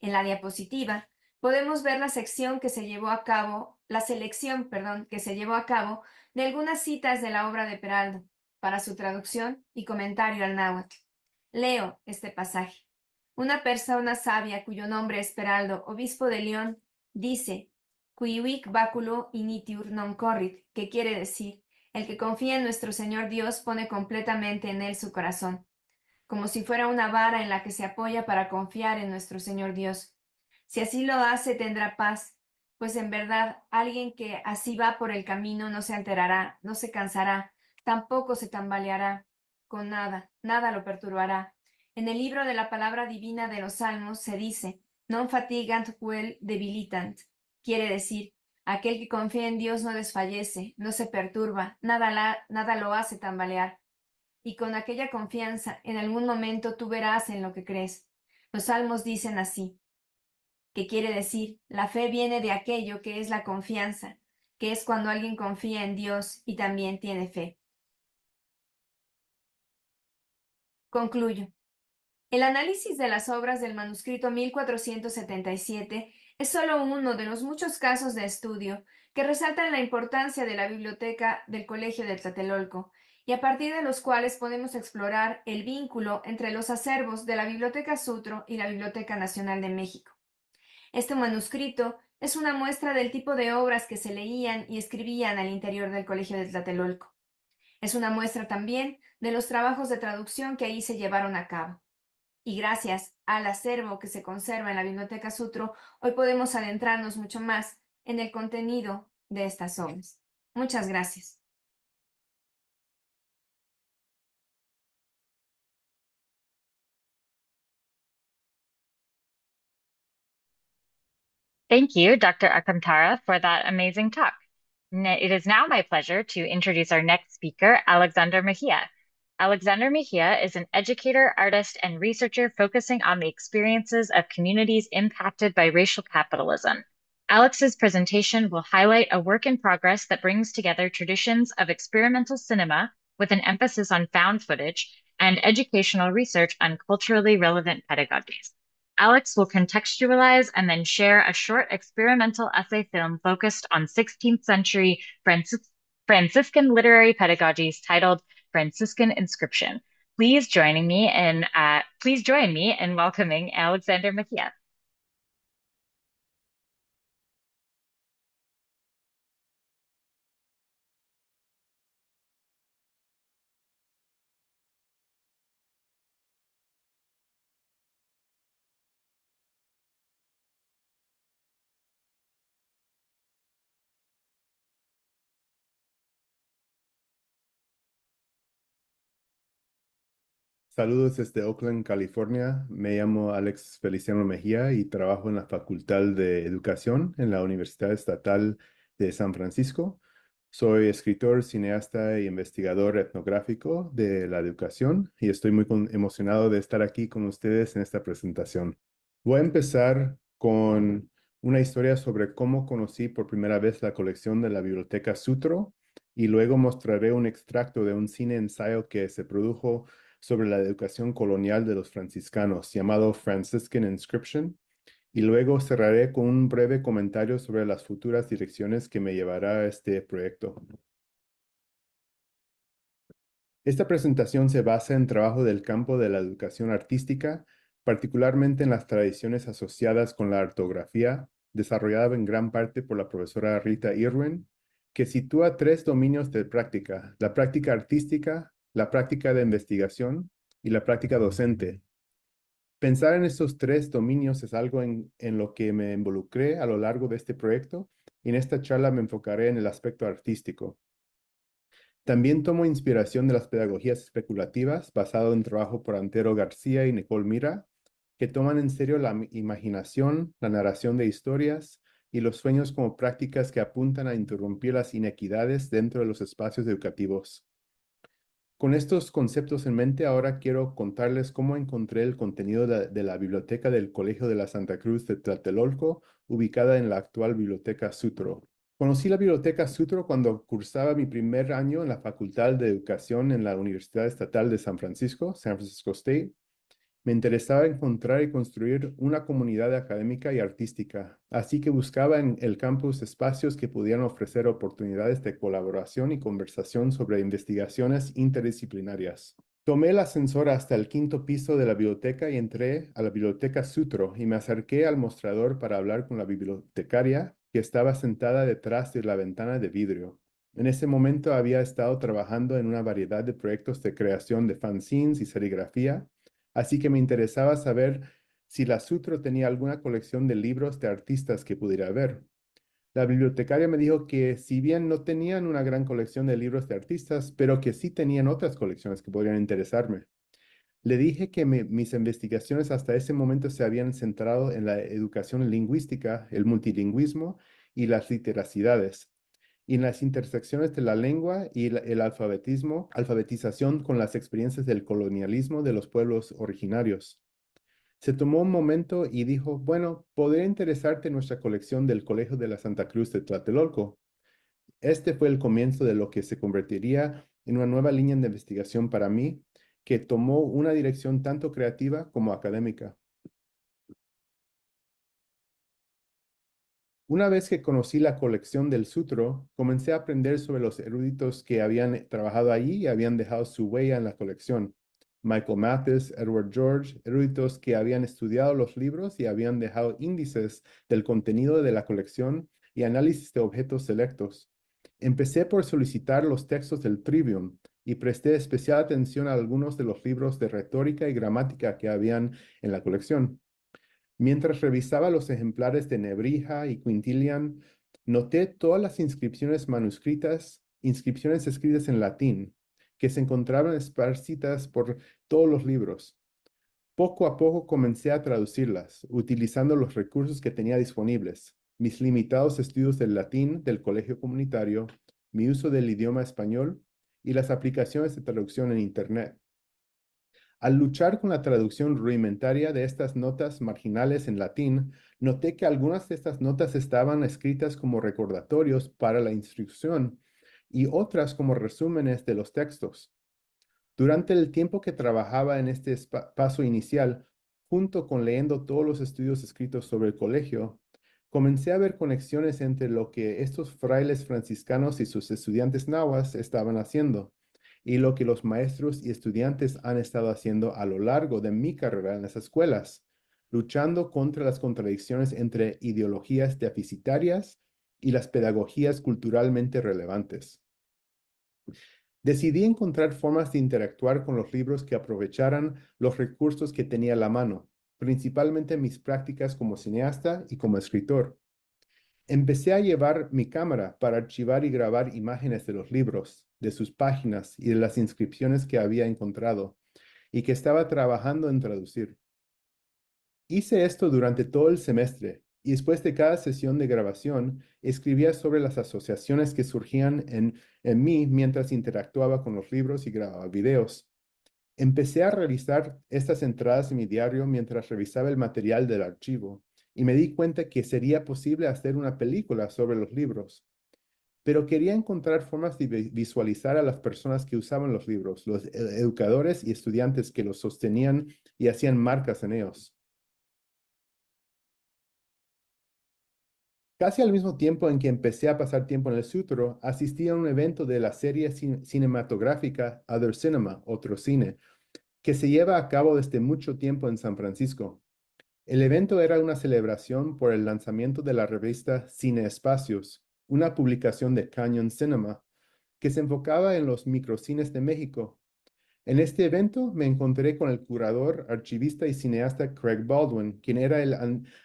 En la diapositiva podemos ver la sección que se llevó a cabo, la selección, perdón, que se llevó a cabo de algunas citas de la obra de Peraldo para su traducción y comentario al náhuatl. Leo este pasaje. Una persona sabia cuyo nombre es Peraldo, obispo de León, dice, Cuivic baculo initiur non corrit, que quiere decir, el que confía en nuestro Señor Dios pone completamente en él su corazón, como si fuera una vara en la que se apoya para confiar en nuestro Señor Dios. Si así lo hace, tendrá paz, pues en verdad alguien que así va por el camino no se alterará, no se cansará, tampoco se tambaleará con nada, nada lo perturbará, en el libro de la palabra divina de los Salmos se dice, non fatigant quel debilitant. Quiere decir, aquel que confía en Dios no desfallece, no se perturba, nada, nada lo hace tambalear. Y con aquella confianza, en algún momento tú verás en lo que crees. Los salmos dicen así, que quiere decir, la fe viene de aquello que es la confianza, que es cuando alguien confía en Dios y también tiene fe. Concluyo. El análisis de las obras del manuscrito 1477 es solo uno de los muchos casos de estudio que resaltan la importancia de la biblioteca del Colegio de Tlatelolco, y a partir de los cuales podemos explorar el vínculo entre los acervos de la Biblioteca Sutro y la Biblioteca Nacional de México. Este manuscrito es una muestra del tipo de obras que se leían y escribían al interior del Colegio de Tlatelolco. Es una muestra también de los trabajos de traducción que ahí se llevaron a cabo y gracias al acervo que se conserva en la Biblioteca Sutro, hoy podemos adentrarnos mucho más en el contenido de estas obras. Muchas gracias. Thank you, Dr. Akamtara, for that amazing talk. It is now my pleasure to introduce our next speaker, Alexander Mejia. Alexander Mejia is an educator, artist, and researcher focusing on the experiences of communities impacted by racial capitalism. Alex's presentation will highlight a work in progress that brings together traditions of experimental cinema with an emphasis on found footage and educational research on culturally relevant pedagogies. Alex will contextualize and then share a short experimental essay film focused on 16th century Francis Franciscan literary pedagogies titled Franciscan inscription. Please join me in uh, please join me in welcoming Alexander Makia. Saludos desde Oakland, California. Me llamo Alex Feliciano Mejía y trabajo en la Facultad de Educación en la Universidad Estatal de San Francisco. Soy escritor, cineasta e investigador etnográfico de la educación y estoy muy emocionado de estar aquí con ustedes en esta presentación. Voy a empezar con una historia sobre cómo conocí por primera vez la colección de la Biblioteca Sutro y luego mostraré un extracto de un cine ensayo que se produjo sobre la educación colonial de los franciscanos, llamado Franciscan Inscription, y luego cerraré con un breve comentario sobre las futuras direcciones que me llevará a este proyecto. Esta presentación se basa en trabajo del campo de la educación artística, particularmente en las tradiciones asociadas con la ortografía, desarrollada en gran parte por la profesora Rita Irwin, que sitúa tres dominios de práctica, la práctica artística, la práctica de investigación y la práctica docente. Pensar en estos tres dominios es algo en, lo que me involucré a lo largo de este proyecto y en esta charla me enfocaré en el aspecto artístico. También tomo inspiración de las pedagogías especulativas basado en trabajo por Antero García y Nicole Mira, que toman en serio la imaginación, la narración de historias y los sueños como prácticas que apuntan a interrumpir las inequidades dentro de los espacios educativos. Con estos conceptos en mente, ahora quiero contarles cómo encontré el contenido de, la biblioteca del Colegio de la Santa Cruz de Tlatelolco, ubicada en la actual Biblioteca Sutro. Conocí la Biblioteca Sutro cuando cursaba mi primer año en la Facultad de Educación en la Universidad Estatal de San Francisco, San Francisco State, me interesaba encontrar y construir una comunidad académica y artística, así que buscaba en el campus espacios que pudieran ofrecer oportunidades de colaboración y conversación sobre investigaciones interdisciplinarias. Tomé el ascensor hasta el quinto piso de la biblioteca y entré a la biblioteca Sutro y me acerqué al mostrador para hablar con la bibliotecaria que estaba sentada detrás de la ventana de vidrio. En ese momento había estado trabajando en una variedad de proyectos de creación de fanzines y serigrafía así que me interesaba saber si la Sutro tenía alguna colección de libros de artistas que pudiera ver. La bibliotecaria me dijo que si bien no tenían una gran colección de libros de artistas, pero que sí tenían otras colecciones que podrían interesarme. Le dije que mis investigaciones hasta ese momento se habían centrado en la educación lingüística, el multilingüismo y las literacidades, y las intersecciones de la lengua y el alfabetismo, alfabetización con las experiencias del colonialismo de los pueblos originarios. Se tomó un momento y dijo, bueno, podría interesarte nuestra colección del Colegio de la Santa Cruz de Tlatelolco. Este fue el comienzo de lo que se convertiría en una nueva línea de investigación para mí, que tomó una dirección tanto creativa como académica. Una vez que conocí la colección del sutro, comencé a aprender sobre los eruditos que habían trabajado allí y habían dejado su huella en la colección. Michael Mathis, Edward George, eruditos que habían estudiado los libros y habían dejado índices del contenido de la colección y análisis de objetos selectos. Empecé por solicitar los textos del Trivium y presté especial atención a algunos de los libros de retórica y gramática que habían en la colección. Mientras revisaba los ejemplares de Nebrija y Quintilian, noté todas las inscripciones manuscritas, inscripciones escritas en latín, que se encontraban esparcidas por todos los libros. Poco a poco comencé a traducirlas, utilizando los recursos que tenía disponibles, mis limitados estudios del latín del colegio comunitario, mi uso del idioma español y las aplicaciones de traducción en Internet. Al luchar con la traducción rudimentaria de estas notas marginales en latín, noté que algunas de estas notas estaban escritas como recordatorios para la instrucción y otras como resúmenes de los textos. Durante el tiempo que trabajaba en este paso inicial, junto con leyendo todos los estudios escritos sobre el colegio, comencé a ver conexiones entre lo que estos frailes franciscanos y sus estudiantes nahuas estaban haciendo y lo que los maestros y estudiantes han estado haciendo a lo largo de mi carrera en las escuelas, luchando contra las contradicciones entre ideologías deficitarias y las pedagogías culturalmente relevantes. Decidí encontrar formas de interactuar con los libros que aprovecharan los recursos que tenía a la mano, principalmente mis prácticas como cineasta y como escritor. Empecé a llevar mi cámara para archivar y grabar imágenes de los libros, de sus páginas y de las inscripciones que había encontrado y que estaba trabajando en traducir. Hice esto durante todo el semestre y después de cada sesión de grabación escribía sobre las asociaciones que surgían en, mí mientras interactuaba con los libros y grababa videos. Empecé a realizar estas entradas en mi diario mientras revisaba el material del archivo y me di cuenta que sería posible hacer una película sobre los libros. Pero quería encontrar formas de visualizar a las personas que usaban los libros, los e-, educadores y estudiantes que los sostenían y hacían marcas en ellos. Casi al mismo tiempo en que empecé a pasar tiempo en el Sutro, asistí a un evento de la serie cinematográfica Other Cinema, Otro Cine, que se lleva a cabo desde mucho tiempo en San Francisco. El evento era una celebración por el lanzamiento de la revista Cine Espacios, una publicación de Canyon Cinema que se enfocaba en los microcines de México. En este evento me encontré con el curador, archivista y cineasta Craig Baldwin, quien era el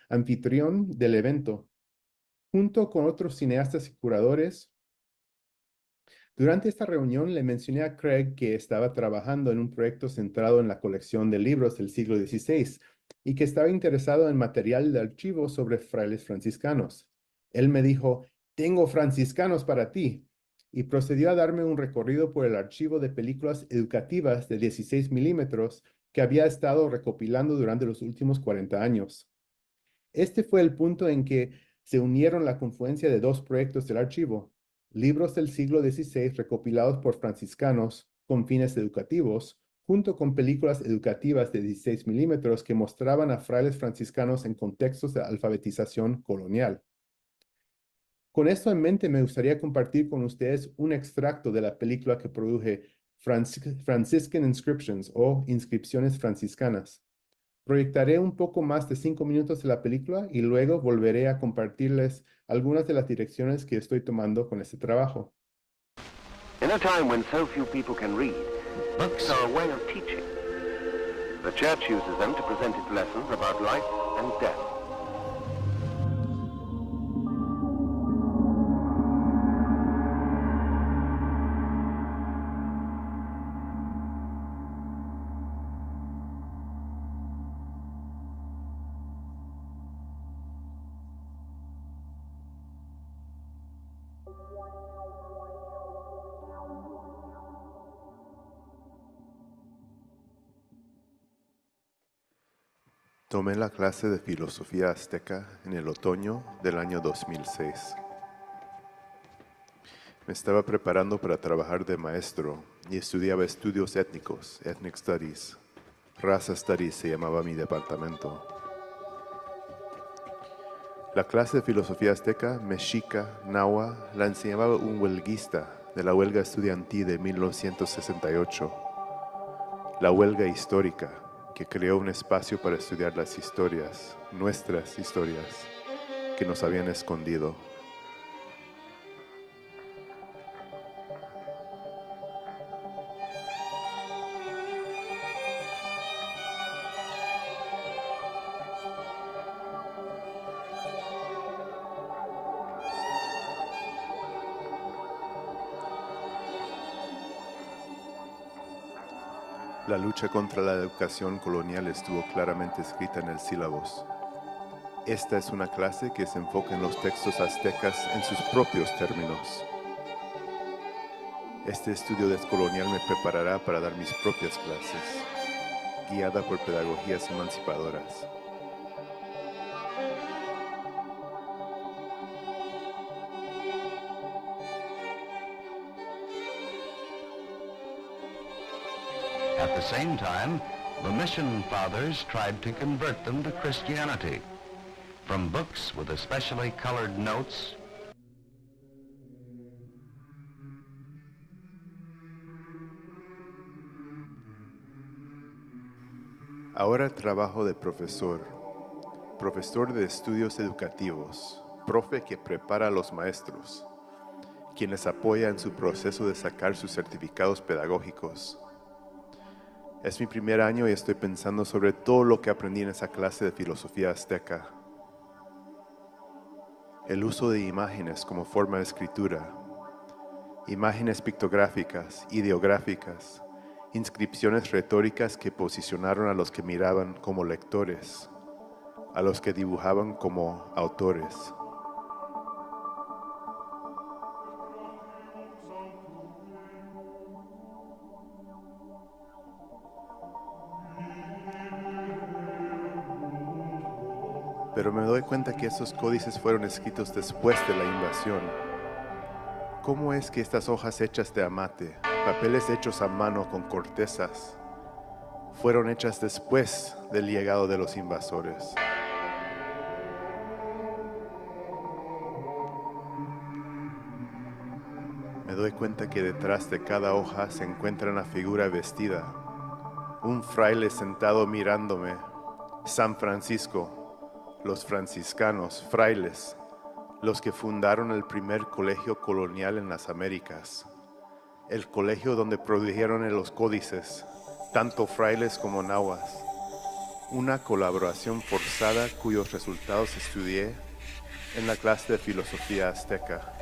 anfitrión del evento, junto con otros cineastas y curadores. Durante esta reunión le mencioné a Craig que estaba trabajando en un proyecto centrado en la colección de libros del siglo XVI y que estaba interesado en material de archivo sobre frailes franciscanos. Él me dijo, tengo franciscanos para ti, y procedió a darme un recorrido por el archivo de películas educativas de 16 milímetros que había estado recopilando durante los últimos 40 años. Este fue el punto en que se unieron la confluencia de dos proyectos del archivo, libros del siglo XVI recopilados por franciscanos con fines educativos, junto con películas educativas de 16 milímetros que mostraban a frailes franciscanos en contextos de alfabetización colonial. Con esto en mente, me gustaría compartir con ustedes un extracto de la película que produje Franciscan Inscriptions o Inscripciones Franciscanas. Proyectaré un poco más de cinco minutos de la película y luego volveré a compartirles algunas de las direcciones que estoy tomando con este trabajo. Books are a way of teaching. The church uses them to present its lessons about life and death. Tomé la clase de filosofía azteca en el otoño del año 2006. Me estaba preparando para trabajar de maestro y estudiaba estudios étnicos, ethnic studies. Raza studies se llamaba mi departamento. La clase de filosofía azteca, mexica, nahua, la enseñaba un huelguista de la huelga estudiantil de 1968, la huelga histórica que creó un espacio para estudiar las historias, nuestras historias, que nos habían escondido. La lucha contra la educación colonial estuvo claramente escrita en el sílabos. Esta es una clase que se enfoca en los textos aztecas en sus propios términos. Este estudio descolonial me preparará para dar mis propias clases, guiada por pedagogías emancipadoras. same time, the Mission Fathers tried to convert them to Christianity from books with especially colored notes Ahora trabajo de profesor, profesor de estudios educativos, profe que prepara a los maestros, Quienes apoyan su proceso de sacar sus certificados pedagógicos, es mi primer año y estoy pensando sobre todo lo que aprendí en esa clase de filosofía azteca. El uso de imágenes como forma de escritura, imágenes pictográficas, ideográficas, inscripciones retóricas que posicionaron a los que miraban como lectores, a los que dibujaban como autores pero me doy cuenta que esos códices fueron escritos después de la invasión. ¿Cómo es que estas hojas hechas de amate, papeles hechos a mano con cortezas, fueron hechas después del llegado de los invasores? Me doy cuenta que detrás de cada hoja se encuentra una figura vestida, un fraile sentado mirándome, San Francisco, los franciscanos, frailes, los que fundaron el primer colegio colonial en las Américas, el colegio donde produjeron en los códices, tanto frailes como nahuas, una colaboración forzada cuyos resultados estudié en la clase de filosofía azteca.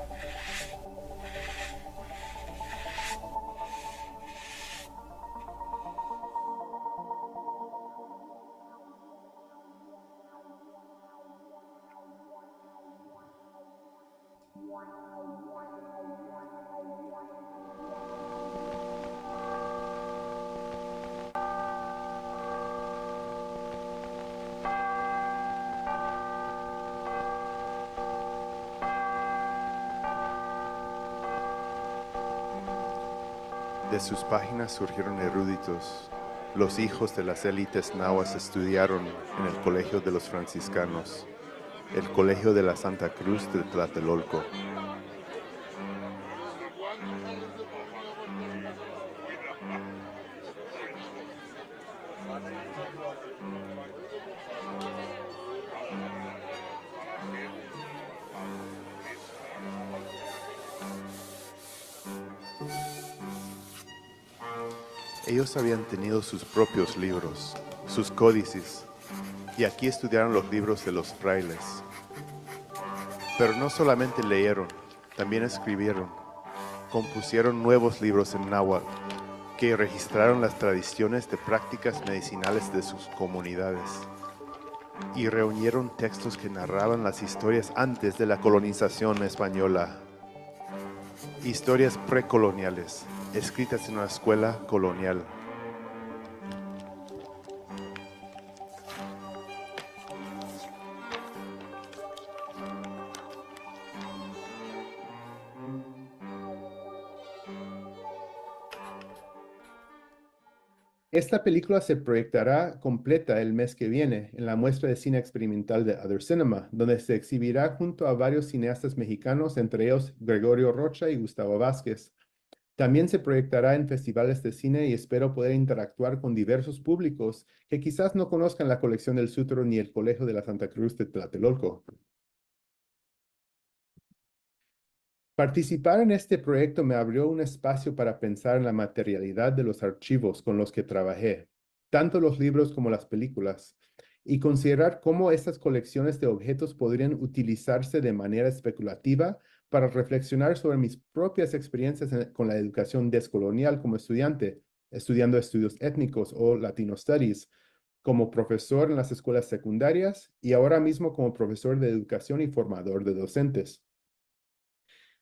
De sus páginas surgieron eruditos. Los hijos de las élites nahuas estudiaron en el Colegio de los Franciscanos, el Colegio de la Santa Cruz de Tlatelolco, habían tenido sus propios libros, sus códices, y aquí estudiaron los libros de los frailes. Pero no solamente leyeron, también escribieron, compusieron nuevos libros en náhuatl que registraron las tradiciones de prácticas medicinales de sus comunidades y reunieron textos que narraban las historias antes de la colonización española, historias precoloniales, escritas en una escuela colonial. Esta película se proyectará completa el mes que viene en la muestra de cine experimental de Other Cinema, donde se exhibirá junto a varios cineastas mexicanos, entre ellos Gregorio Rocha y Gustavo Vázquez. También se proyectará en festivales de cine y espero poder interactuar con diversos públicos que quizás no conozcan la colección del Sutro ni el Colegio de la Santa Cruz de Tlatelolco. Participar en este proyecto me abrió un espacio para pensar en la materialidad de los archivos con los que trabajé, tanto los libros como las películas, y considerar cómo estas colecciones de objetos podrían utilizarse de manera especulativa para reflexionar sobre mis propias experiencias con la educación descolonial como estudiante, estudiando estudios étnicos o Latino Studies, como profesor en las escuelas secundarias y ahora mismo como profesor de educación y formador de docentes.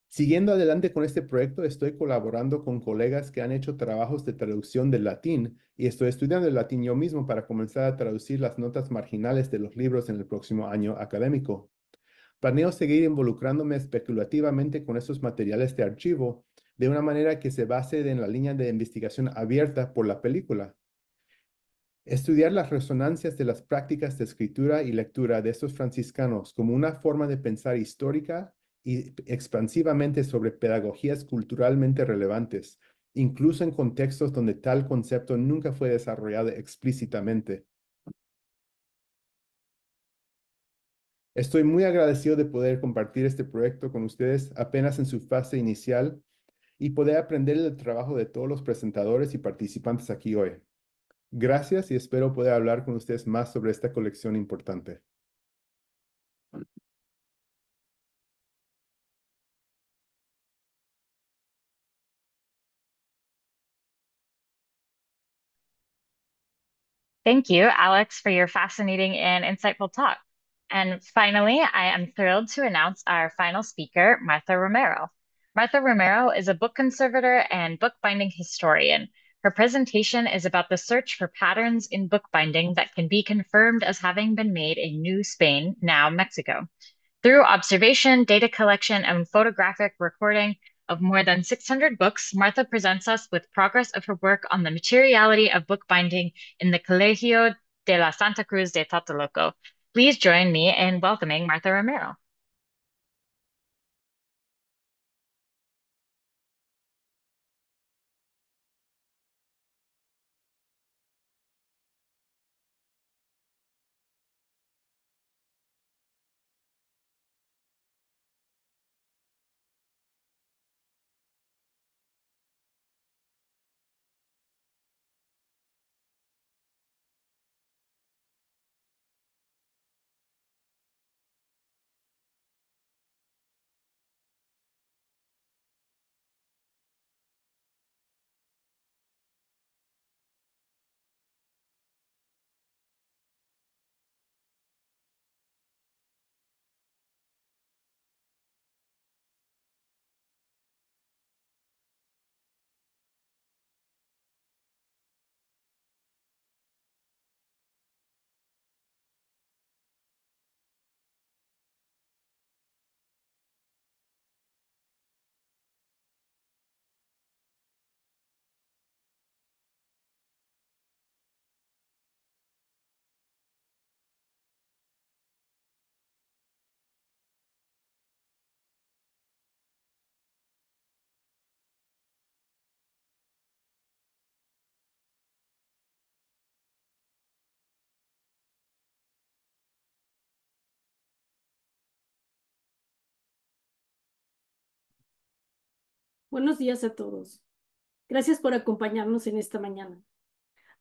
Siguiendo adelante con este proyecto, estoy colaborando con colegas que han hecho trabajos de traducción del latín y estoy estudiando el latín yo mismo para comenzar a traducir las notas marginales de los libros en el próximo año académico. Planeo seguir involucrándome especulativamente con estos materiales de archivo de una manera que se base en la línea de investigación abierta por la película. Estudiar las resonancias de las prácticas de escritura y lectura de estos franciscanos como una forma de pensar histórica y expansivamente sobre pedagogías culturalmente relevantes, incluso en contextos donde tal concepto nunca fue desarrollado explícitamente. Estoy muy agradecido de poder compartir este proyecto con ustedes apenas en su fase inicial y poder aprender el trabajo de todos los presentadores y participantes aquí hoy. Gracias y espero poder hablar con ustedes más sobre esta colección importante. Thank you, Alex, for your fascinating and insightful talk. And finally, I am thrilled to announce our final speaker, Martha Romero. Martha Romero is a book conservator and bookbinding historian. Her presentation is about the search for patterns in bookbinding that can be confirmed as having been made in New Spain, now Mexico. Through observation, data collection, and photographic recording, of more than 600 books, Martha presents us with progress of her work on the materiality of bookbinding in the Colegio de la Santa Cruz de Tlatelolco. Please join me in welcoming Martha Romero. Buenos días a todos. Gracias por acompañarnos en esta mañana.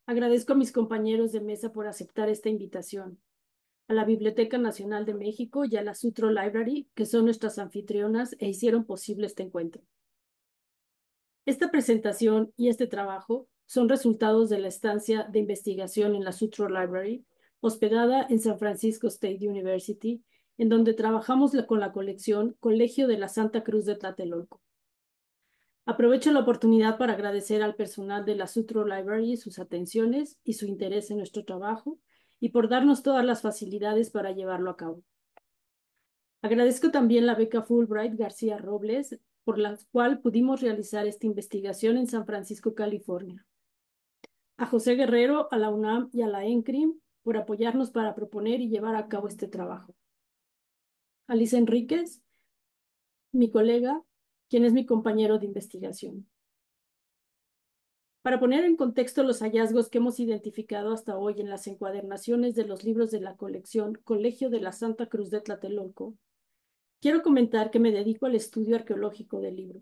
Agradezco a mis compañeros de mesa por aceptar esta invitación, a la Biblioteca Nacional de México y a la Sutro Library, que son nuestras anfitrionas e hicieron posible este encuentro. Esta presentación y este trabajo son resultados de la estancia de investigación en la Sutro Library, hospedada en San Francisco State University, en donde trabajamos con la colección Colegio de la Santa Cruz de Tlatelolco Aprovecho la oportunidad para agradecer al personal de la Sutro Library sus atenciones y su interés en nuestro trabajo y por darnos todas las facilidades para llevarlo a cabo. Agradezco también la beca Fulbright García Robles, por la cual pudimos realizar esta investigación en San Francisco, California. A José Guerrero, a la UNAM y a la ENCRIM por apoyarnos para proponer y llevar a cabo este trabajo. Lisa Enríquez, mi colega, quien es mi compañero de investigación. Para poner en contexto los hallazgos que hemos identificado hasta hoy en las encuadernaciones de los libros de la colección Colegio de la Santa Cruz de Tlatelolco, quiero comentar que me dedico al estudio arqueológico del libro.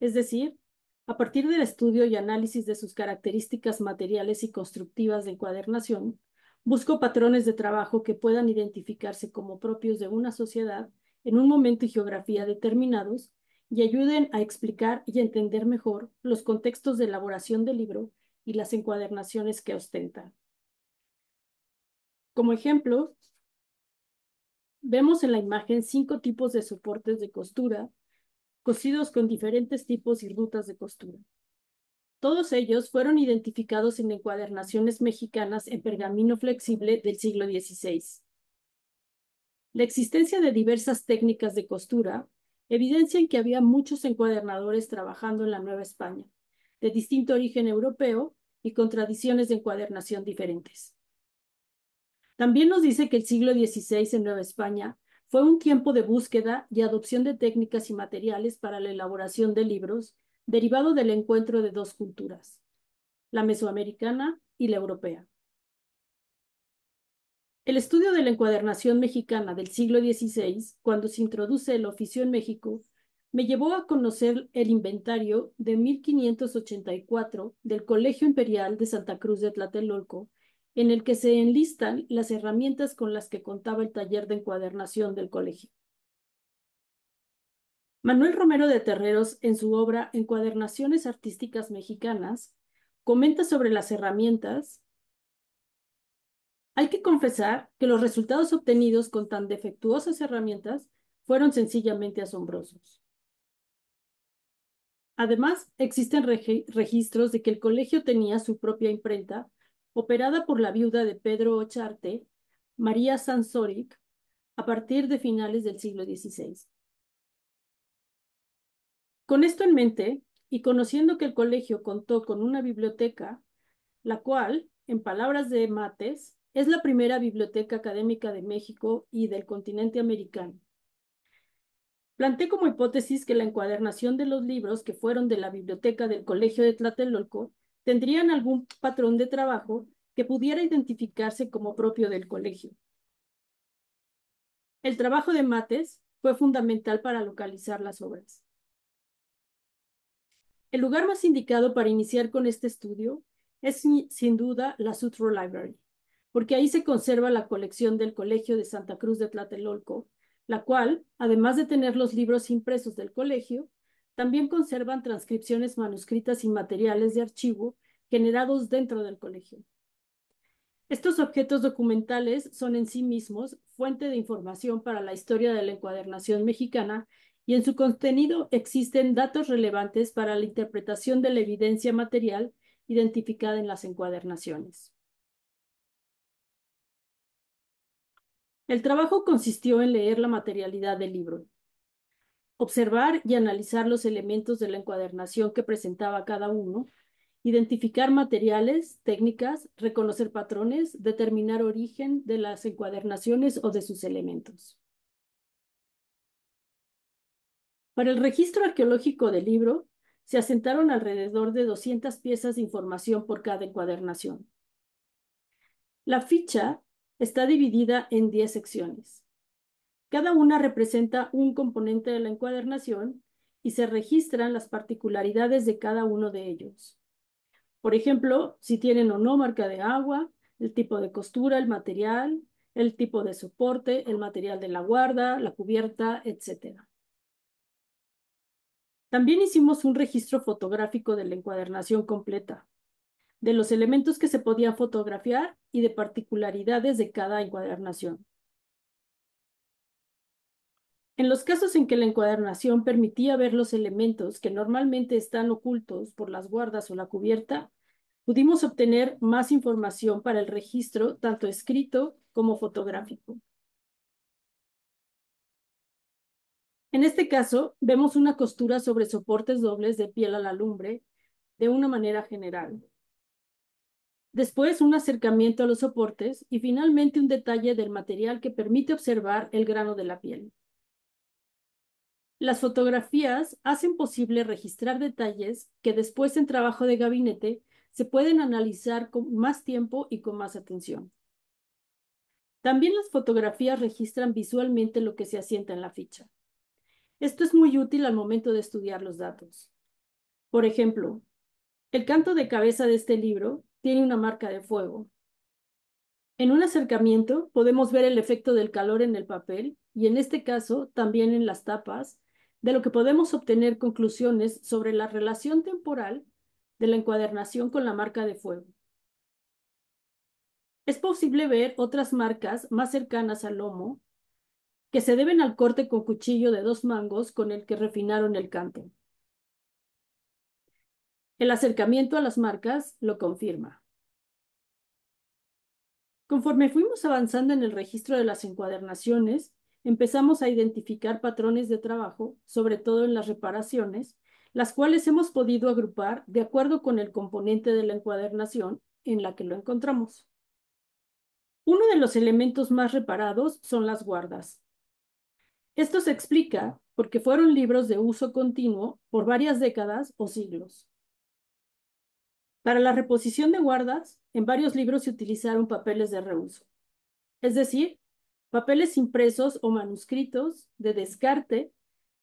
Es decir, a partir del estudio y análisis de sus características materiales y constructivas de encuadernación, busco patrones de trabajo que puedan identificarse como propios de una sociedad en un momento y geografía determinados y ayuden a explicar y entender mejor los contextos de elaboración del libro y las encuadernaciones que ostenta. Como ejemplo, vemos en la imagen cinco tipos de soportes de costura, cosidos con diferentes tipos y rutas de costura. Todos ellos fueron identificados en encuadernaciones mexicanas en pergamino flexible del siglo XVI. La existencia de diversas técnicas de costura evidencian que había muchos encuadernadores trabajando en la Nueva España, de distinto origen europeo y con tradiciones de encuadernación diferentes. También nos dice que el siglo XVI en Nueva España fue un tiempo de búsqueda y adopción de técnicas y materiales para la elaboración de libros, derivado del encuentro de dos culturas, la mesoamericana y la europea. El estudio de la encuadernación mexicana del siglo XVI, cuando se introduce el oficio en México, me llevó a conocer el inventario de 1584 del Colegio Imperial de Santa Cruz de Tlatelolco, en el que se enlistan las herramientas con las que contaba el taller de encuadernación del colegio. Manuel Romero de Terreros, en su obra Encuadernaciones Artísticas Mexicanas, comenta sobre las herramientas hay que confesar que los resultados obtenidos con tan defectuosas herramientas fueron sencillamente asombrosos. Además, existen registros de que el colegio tenía su propia imprenta, operada por la viuda de Pedro Ocharte, María Sansoric, a partir de finales del siglo XVI. Con esto en mente, y conociendo que el colegio contó con una biblioteca, la cual, en palabras de Mates, es la primera biblioteca académica de México y del continente americano. Planté como hipótesis que la encuadernación de los libros que fueron de la biblioteca del Colegio de Tlatelolco tendrían algún patrón de trabajo que pudiera identificarse como propio del colegio. El trabajo de Mates fue fundamental para localizar las obras. El lugar más indicado para iniciar con este estudio es sin duda la Sutro Library, porque ahí se conserva la colección del Colegio de Santa Cruz de Tlatelolco, la cual, además de tener los libros impresos del colegio, también conservan transcripciones manuscritas y materiales de archivo generados dentro del colegio. Estos objetos documentales son en sí mismos fuente de información para la historia de la encuadernación mexicana y en su contenido existen datos relevantes para la interpretación de la evidencia material identificada en las encuadernaciones. El trabajo consistió en leer la materialidad del libro, observar y analizar los elementos de la encuadernación que presentaba cada uno, identificar materiales, técnicas, reconocer patrones, determinar origen de las encuadernaciones o de sus elementos. Para el registro arqueológico del libro, se asentaron alrededor de 200 piezas de información por cada encuadernación. La ficha está dividida en 10 secciones. Cada una representa un componente de la encuadernación y se registran las particularidades de cada uno de ellos. Por ejemplo, si tienen o no marca de agua, el tipo de costura, el material, el tipo de soporte, el material de la guarda, la cubierta, etc. También hicimos un registro fotográfico de la encuadernación completa, de los elementos que se podían fotografiar y de particularidades de cada encuadernación. En los casos en que la encuadernación permitía ver los elementos que normalmente están ocultos por las guardas o la cubierta, pudimos obtener más información para el registro, tanto escrito como fotográfico. En este caso, vemos una costura sobre soportes dobles de piel a la lumbre de una manera general. Después, un acercamiento a los soportes y finalmente un detalle del material que permite observar el grano de la piel. Las fotografías hacen posible registrar detalles que después en trabajo de gabinete se pueden analizar con más tiempo y con más atención. También las fotografías registran visualmente lo que se asienta en la ficha. Esto es muy útil al momento de estudiar los datos. Por ejemplo, el canto de cabeza de este libro tiene una marca de fuego. En un acercamiento podemos ver el efecto del calor en el papel y en este caso también en las tapas, de lo que podemos obtener conclusiones sobre la relación temporal de la encuadernación con la marca de fuego. Es posible ver otras marcas más cercanas al lomo que se deben al corte con cuchillo de dos mangos con el que refinaron el canto. El acercamiento a las marcas lo confirma. Conforme fuimos avanzando en el registro de las encuadernaciones, empezamos a identificar patrones de trabajo, sobre todo en las reparaciones, las cuales hemos podido agrupar de acuerdo con el componente de la encuadernación en la que lo encontramos. Uno de los elementos más reparados son las guardas. Esto se explica porque fueron libros de uso continuo por varias décadas o siglos. Para la reposición de guardas, en varios libros se utilizaron papeles de reuso, es decir, papeles impresos o manuscritos de descarte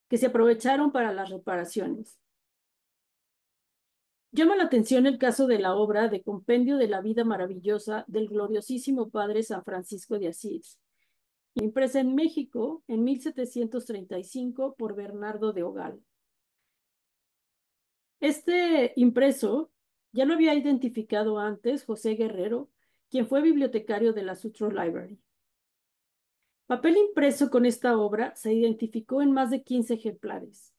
que se aprovecharon para las reparaciones. Llama la atención el caso de la obra de Compendio de la Vida Maravillosa del gloriosísimo Padre San Francisco de Asís, impresa en México en 1735 por Bernardo de Ogal. Este impreso ya lo había identificado antes José Guerrero, quien fue bibliotecario de la Sutro Library. Papel impreso con esta obra se identificó en más de 15 ejemplares,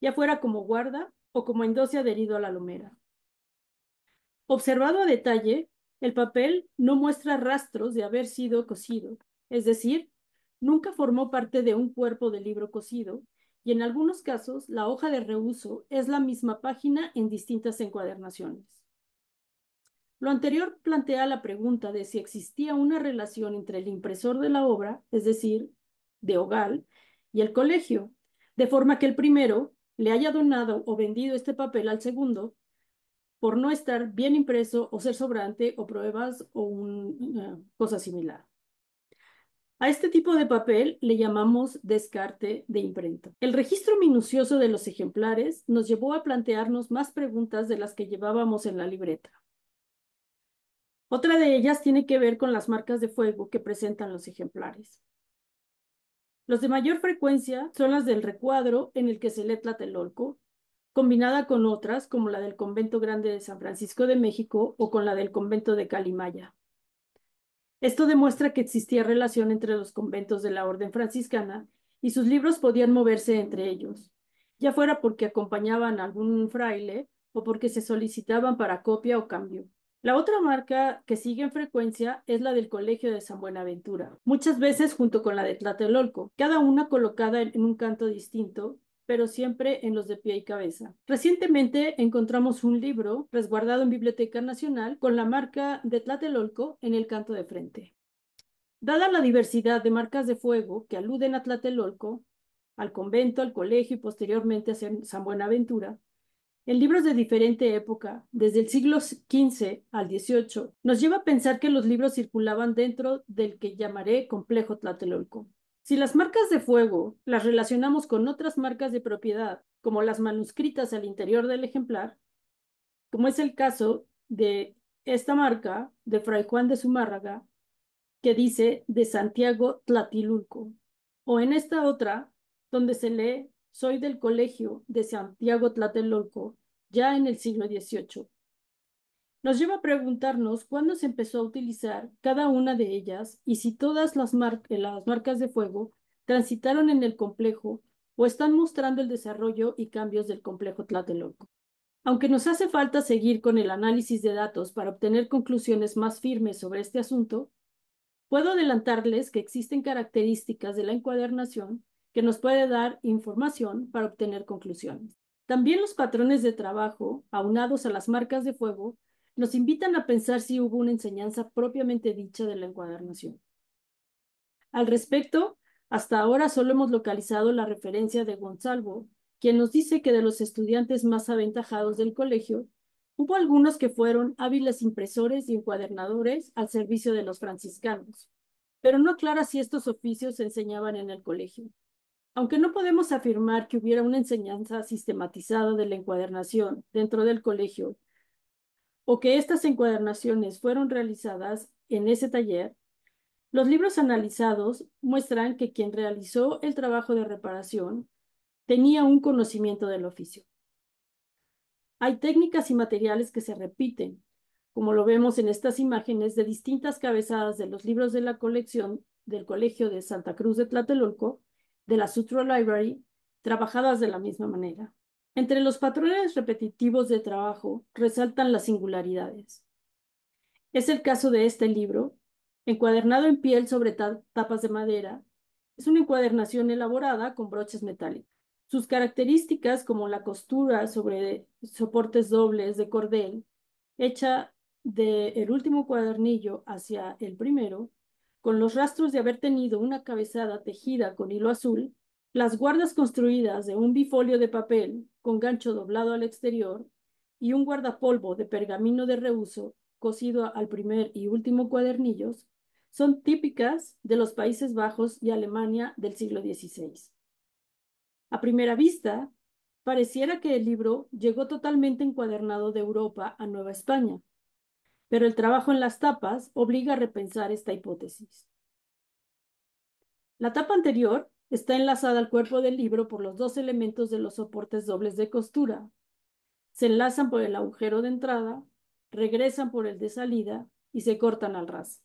ya fuera como guarda o como endoce adherido a la lomera. Observado a detalle, el papel no muestra rastros de haber sido cosido, es decir, nunca formó parte de un cuerpo de libro cosido y en algunos casos la hoja de reuso es la misma página en distintas encuadernaciones. Lo anterior plantea la pregunta de si existía una relación entre el impresor de la obra, es decir, de Hogal, y el colegio, de forma que el primero le haya donado o vendido este papel al segundo por no estar bien impreso o ser sobrante o pruebas o una eh, cosa similar. A este tipo de papel le llamamos descarte de imprenta. El registro minucioso de los ejemplares nos llevó a plantearnos más preguntas de las que llevábamos en la libreta. Otra de ellas tiene que ver con las marcas de fuego que presentan los ejemplares. Los de mayor frecuencia son las del recuadro en el que se lee Tlatelolco, combinada con otras como la del Convento Grande de San Francisco de México o con la del Convento de Calimaya. Esto demuestra que existía relación entre los conventos de la orden franciscana y sus libros podían moverse entre ellos, ya fuera porque acompañaban a algún fraile o porque se solicitaban para copia o cambio. La otra marca que sigue en frecuencia es la del Colegio de San Buenaventura, muchas veces junto con la de Tlatelolco, cada una colocada en un canto distinto pero siempre en los de pie y cabeza. Recientemente encontramos un libro resguardado en Biblioteca Nacional con la marca de Tlatelolco en el canto de frente. Dada la diversidad de marcas de fuego que aluden a Tlatelolco, al convento, al colegio y posteriormente a San Buenaventura, en libros de diferente época, desde el siglo XV al XVIII, nos lleva a pensar que los libros circulaban dentro del que llamaré complejo Tlatelolco. Si las marcas de fuego las relacionamos con otras marcas de propiedad, como las manuscritas al interior del ejemplar, como es el caso de esta marca de Fray Juan de Zumárraga, que dice de Santiago Tlatilulco, o en esta otra, donde se lee Soy del Colegio de Santiago Tlatelolco, ya en el siglo XVIII nos lleva a preguntarnos cuándo se empezó a utilizar cada una de ellas y si todas eh, las, marcas de fuego transitaron en el complejo o están mostrando el desarrollo y cambios del complejo Tlatelolco. Aunque nos hace falta seguir con el análisis de datos para obtener conclusiones más firmes sobre este asunto, puedo adelantarles que existen características de la encuadernación que nos puede dar información para obtener conclusiones. También los patrones de trabajo, aunados a las marcas de fuego, nos invitan a pensar si hubo una enseñanza propiamente dicha de la encuadernación. Al respecto, hasta ahora solo hemos localizado la referencia de Gonzalvo, quien nos dice que de los estudiantes más aventajados del colegio, hubo algunos que fueron hábiles impresores y encuadernadores al servicio de los franciscanos, pero no aclara si estos oficios se enseñaban en el colegio. Aunque no podemos afirmar que hubiera una enseñanza sistematizada de la encuadernación dentro del colegio o que estas encuadernaciones fueron realizadas en ese taller, los libros analizados muestran que quien realizó el trabajo de reparación tenía un conocimiento del oficio. Hay técnicas y materiales que se repiten, como lo vemos en estas imágenes de distintas cabezadas de los libros de la colección del Colegio de Santa Cruz de Tlatelolco, de la Sutro Library, trabajadas de la misma manera. Entre los patrones repetitivos de trabajo resaltan las singularidades. Es el caso de este libro, encuadernado en piel sobre tapas de madera. Es una encuadernación elaborada con broches metálicos. Sus características, como la costura sobre soportes dobles de cordel, hecha del último cuadernillo hacia el primero, con los rastros de haber tenido una cabezada tejida con hilo azul, las guardas construidas de un bifolio de papel con gancho doblado al exterior y un guardapolvo de pergamino de reuso cosido al primer y último cuadernillos son típicas de los Países Bajos y Alemania del siglo XVI. A primera vista, pareciera que el libro llegó totalmente encuadernado de Europa a Nueva España, pero el trabajo en las tapas obliga a repensar esta hipótesis. La tapa anterior Está enlazada al cuerpo del libro por los dos elementos de los soportes dobles de costura. Se enlazan por el agujero de entrada, regresan por el de salida y se cortan al ras.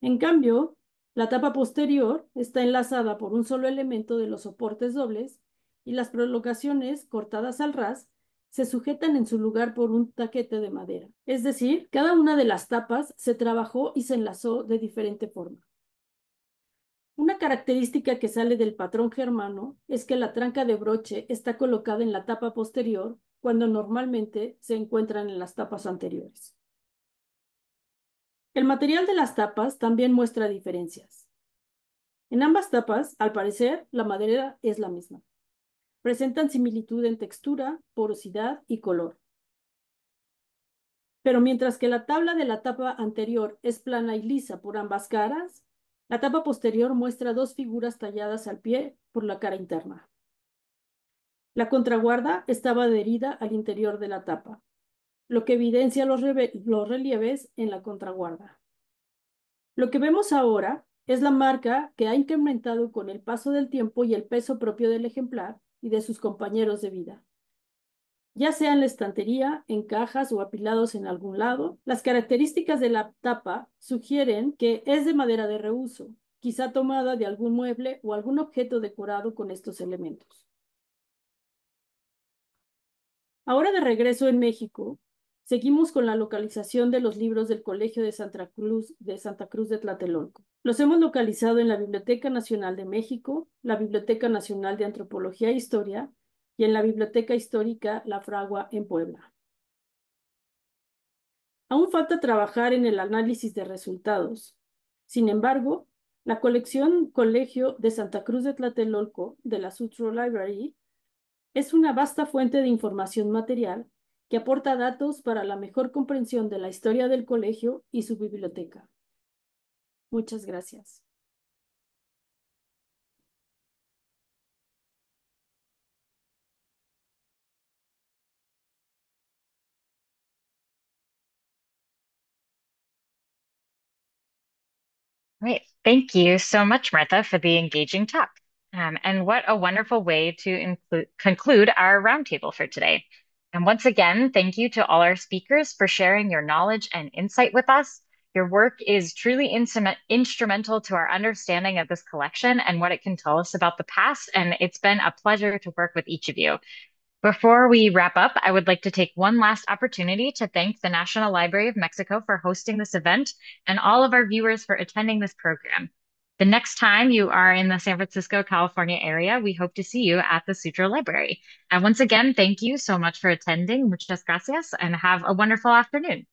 En cambio, la tapa posterior está enlazada por un solo elemento de los soportes dobles y las prolocaciones cortadas al ras se sujetan en su lugar por un taquete de madera. Es decir, cada una de las tapas se trabajó y se enlazó de diferente forma. Una característica que sale del patrón germano es que la tranca de broche está colocada en la tapa posterior cuando normalmente se encuentran en las tapas anteriores. El material de las tapas también muestra diferencias. En ambas tapas, al parecer, la madera es la misma. Presentan similitud en textura, porosidad y color. Pero mientras que la tabla de la tapa anterior es plana y lisa por ambas caras, la tapa posterior muestra dos figuras talladas al pie por la cara interna. La contraguarda estaba adherida al interior de la tapa, lo que evidencia los, relieves en la contraguarda. Lo que vemos ahora es la marca que ha incrementado con el paso del tiempo y el peso propio del ejemplar y de sus compañeros de vida ya sea en la estantería, en cajas o apilados en algún lado. Las características de la tapa sugieren que es de madera de reuso, quizá tomada de algún mueble o algún objeto decorado con estos elementos. Ahora de regreso en México, seguimos con la localización de los libros del Colegio de Santa Cruz de, Santa Cruz de Tlatelolco. Los hemos localizado en la Biblioteca Nacional de México, la Biblioteca Nacional de Antropología e Historia, y en la Biblioteca Histórica La Fragua en Puebla. Aún falta trabajar en el análisis de resultados. Sin embargo, la colección Colegio de Santa Cruz de Tlatelolco de la Sutro Library es una vasta fuente de información material que aporta datos para la mejor comprensión de la historia del colegio y su biblioteca. Muchas gracias. Great, Thank you so much, Martha, for the engaging talk. Um, and what a wonderful way to conclude our roundtable for today. And once again, thank you to all our speakers for sharing your knowledge and insight with us. Your work is truly instrumental to our understanding of this collection and what it can tell us about the past. And it's been a pleasure to work with each of you. Before we wrap up, I would like to take one last opportunity to thank the National Library of Mexico for hosting this event and all of our viewers for attending this program. The next time you are in the San Francisco, California area, we hope to see you at the Sutro Library. And once again, thank you so much for attending. Muchas gracias and have a wonderful afternoon.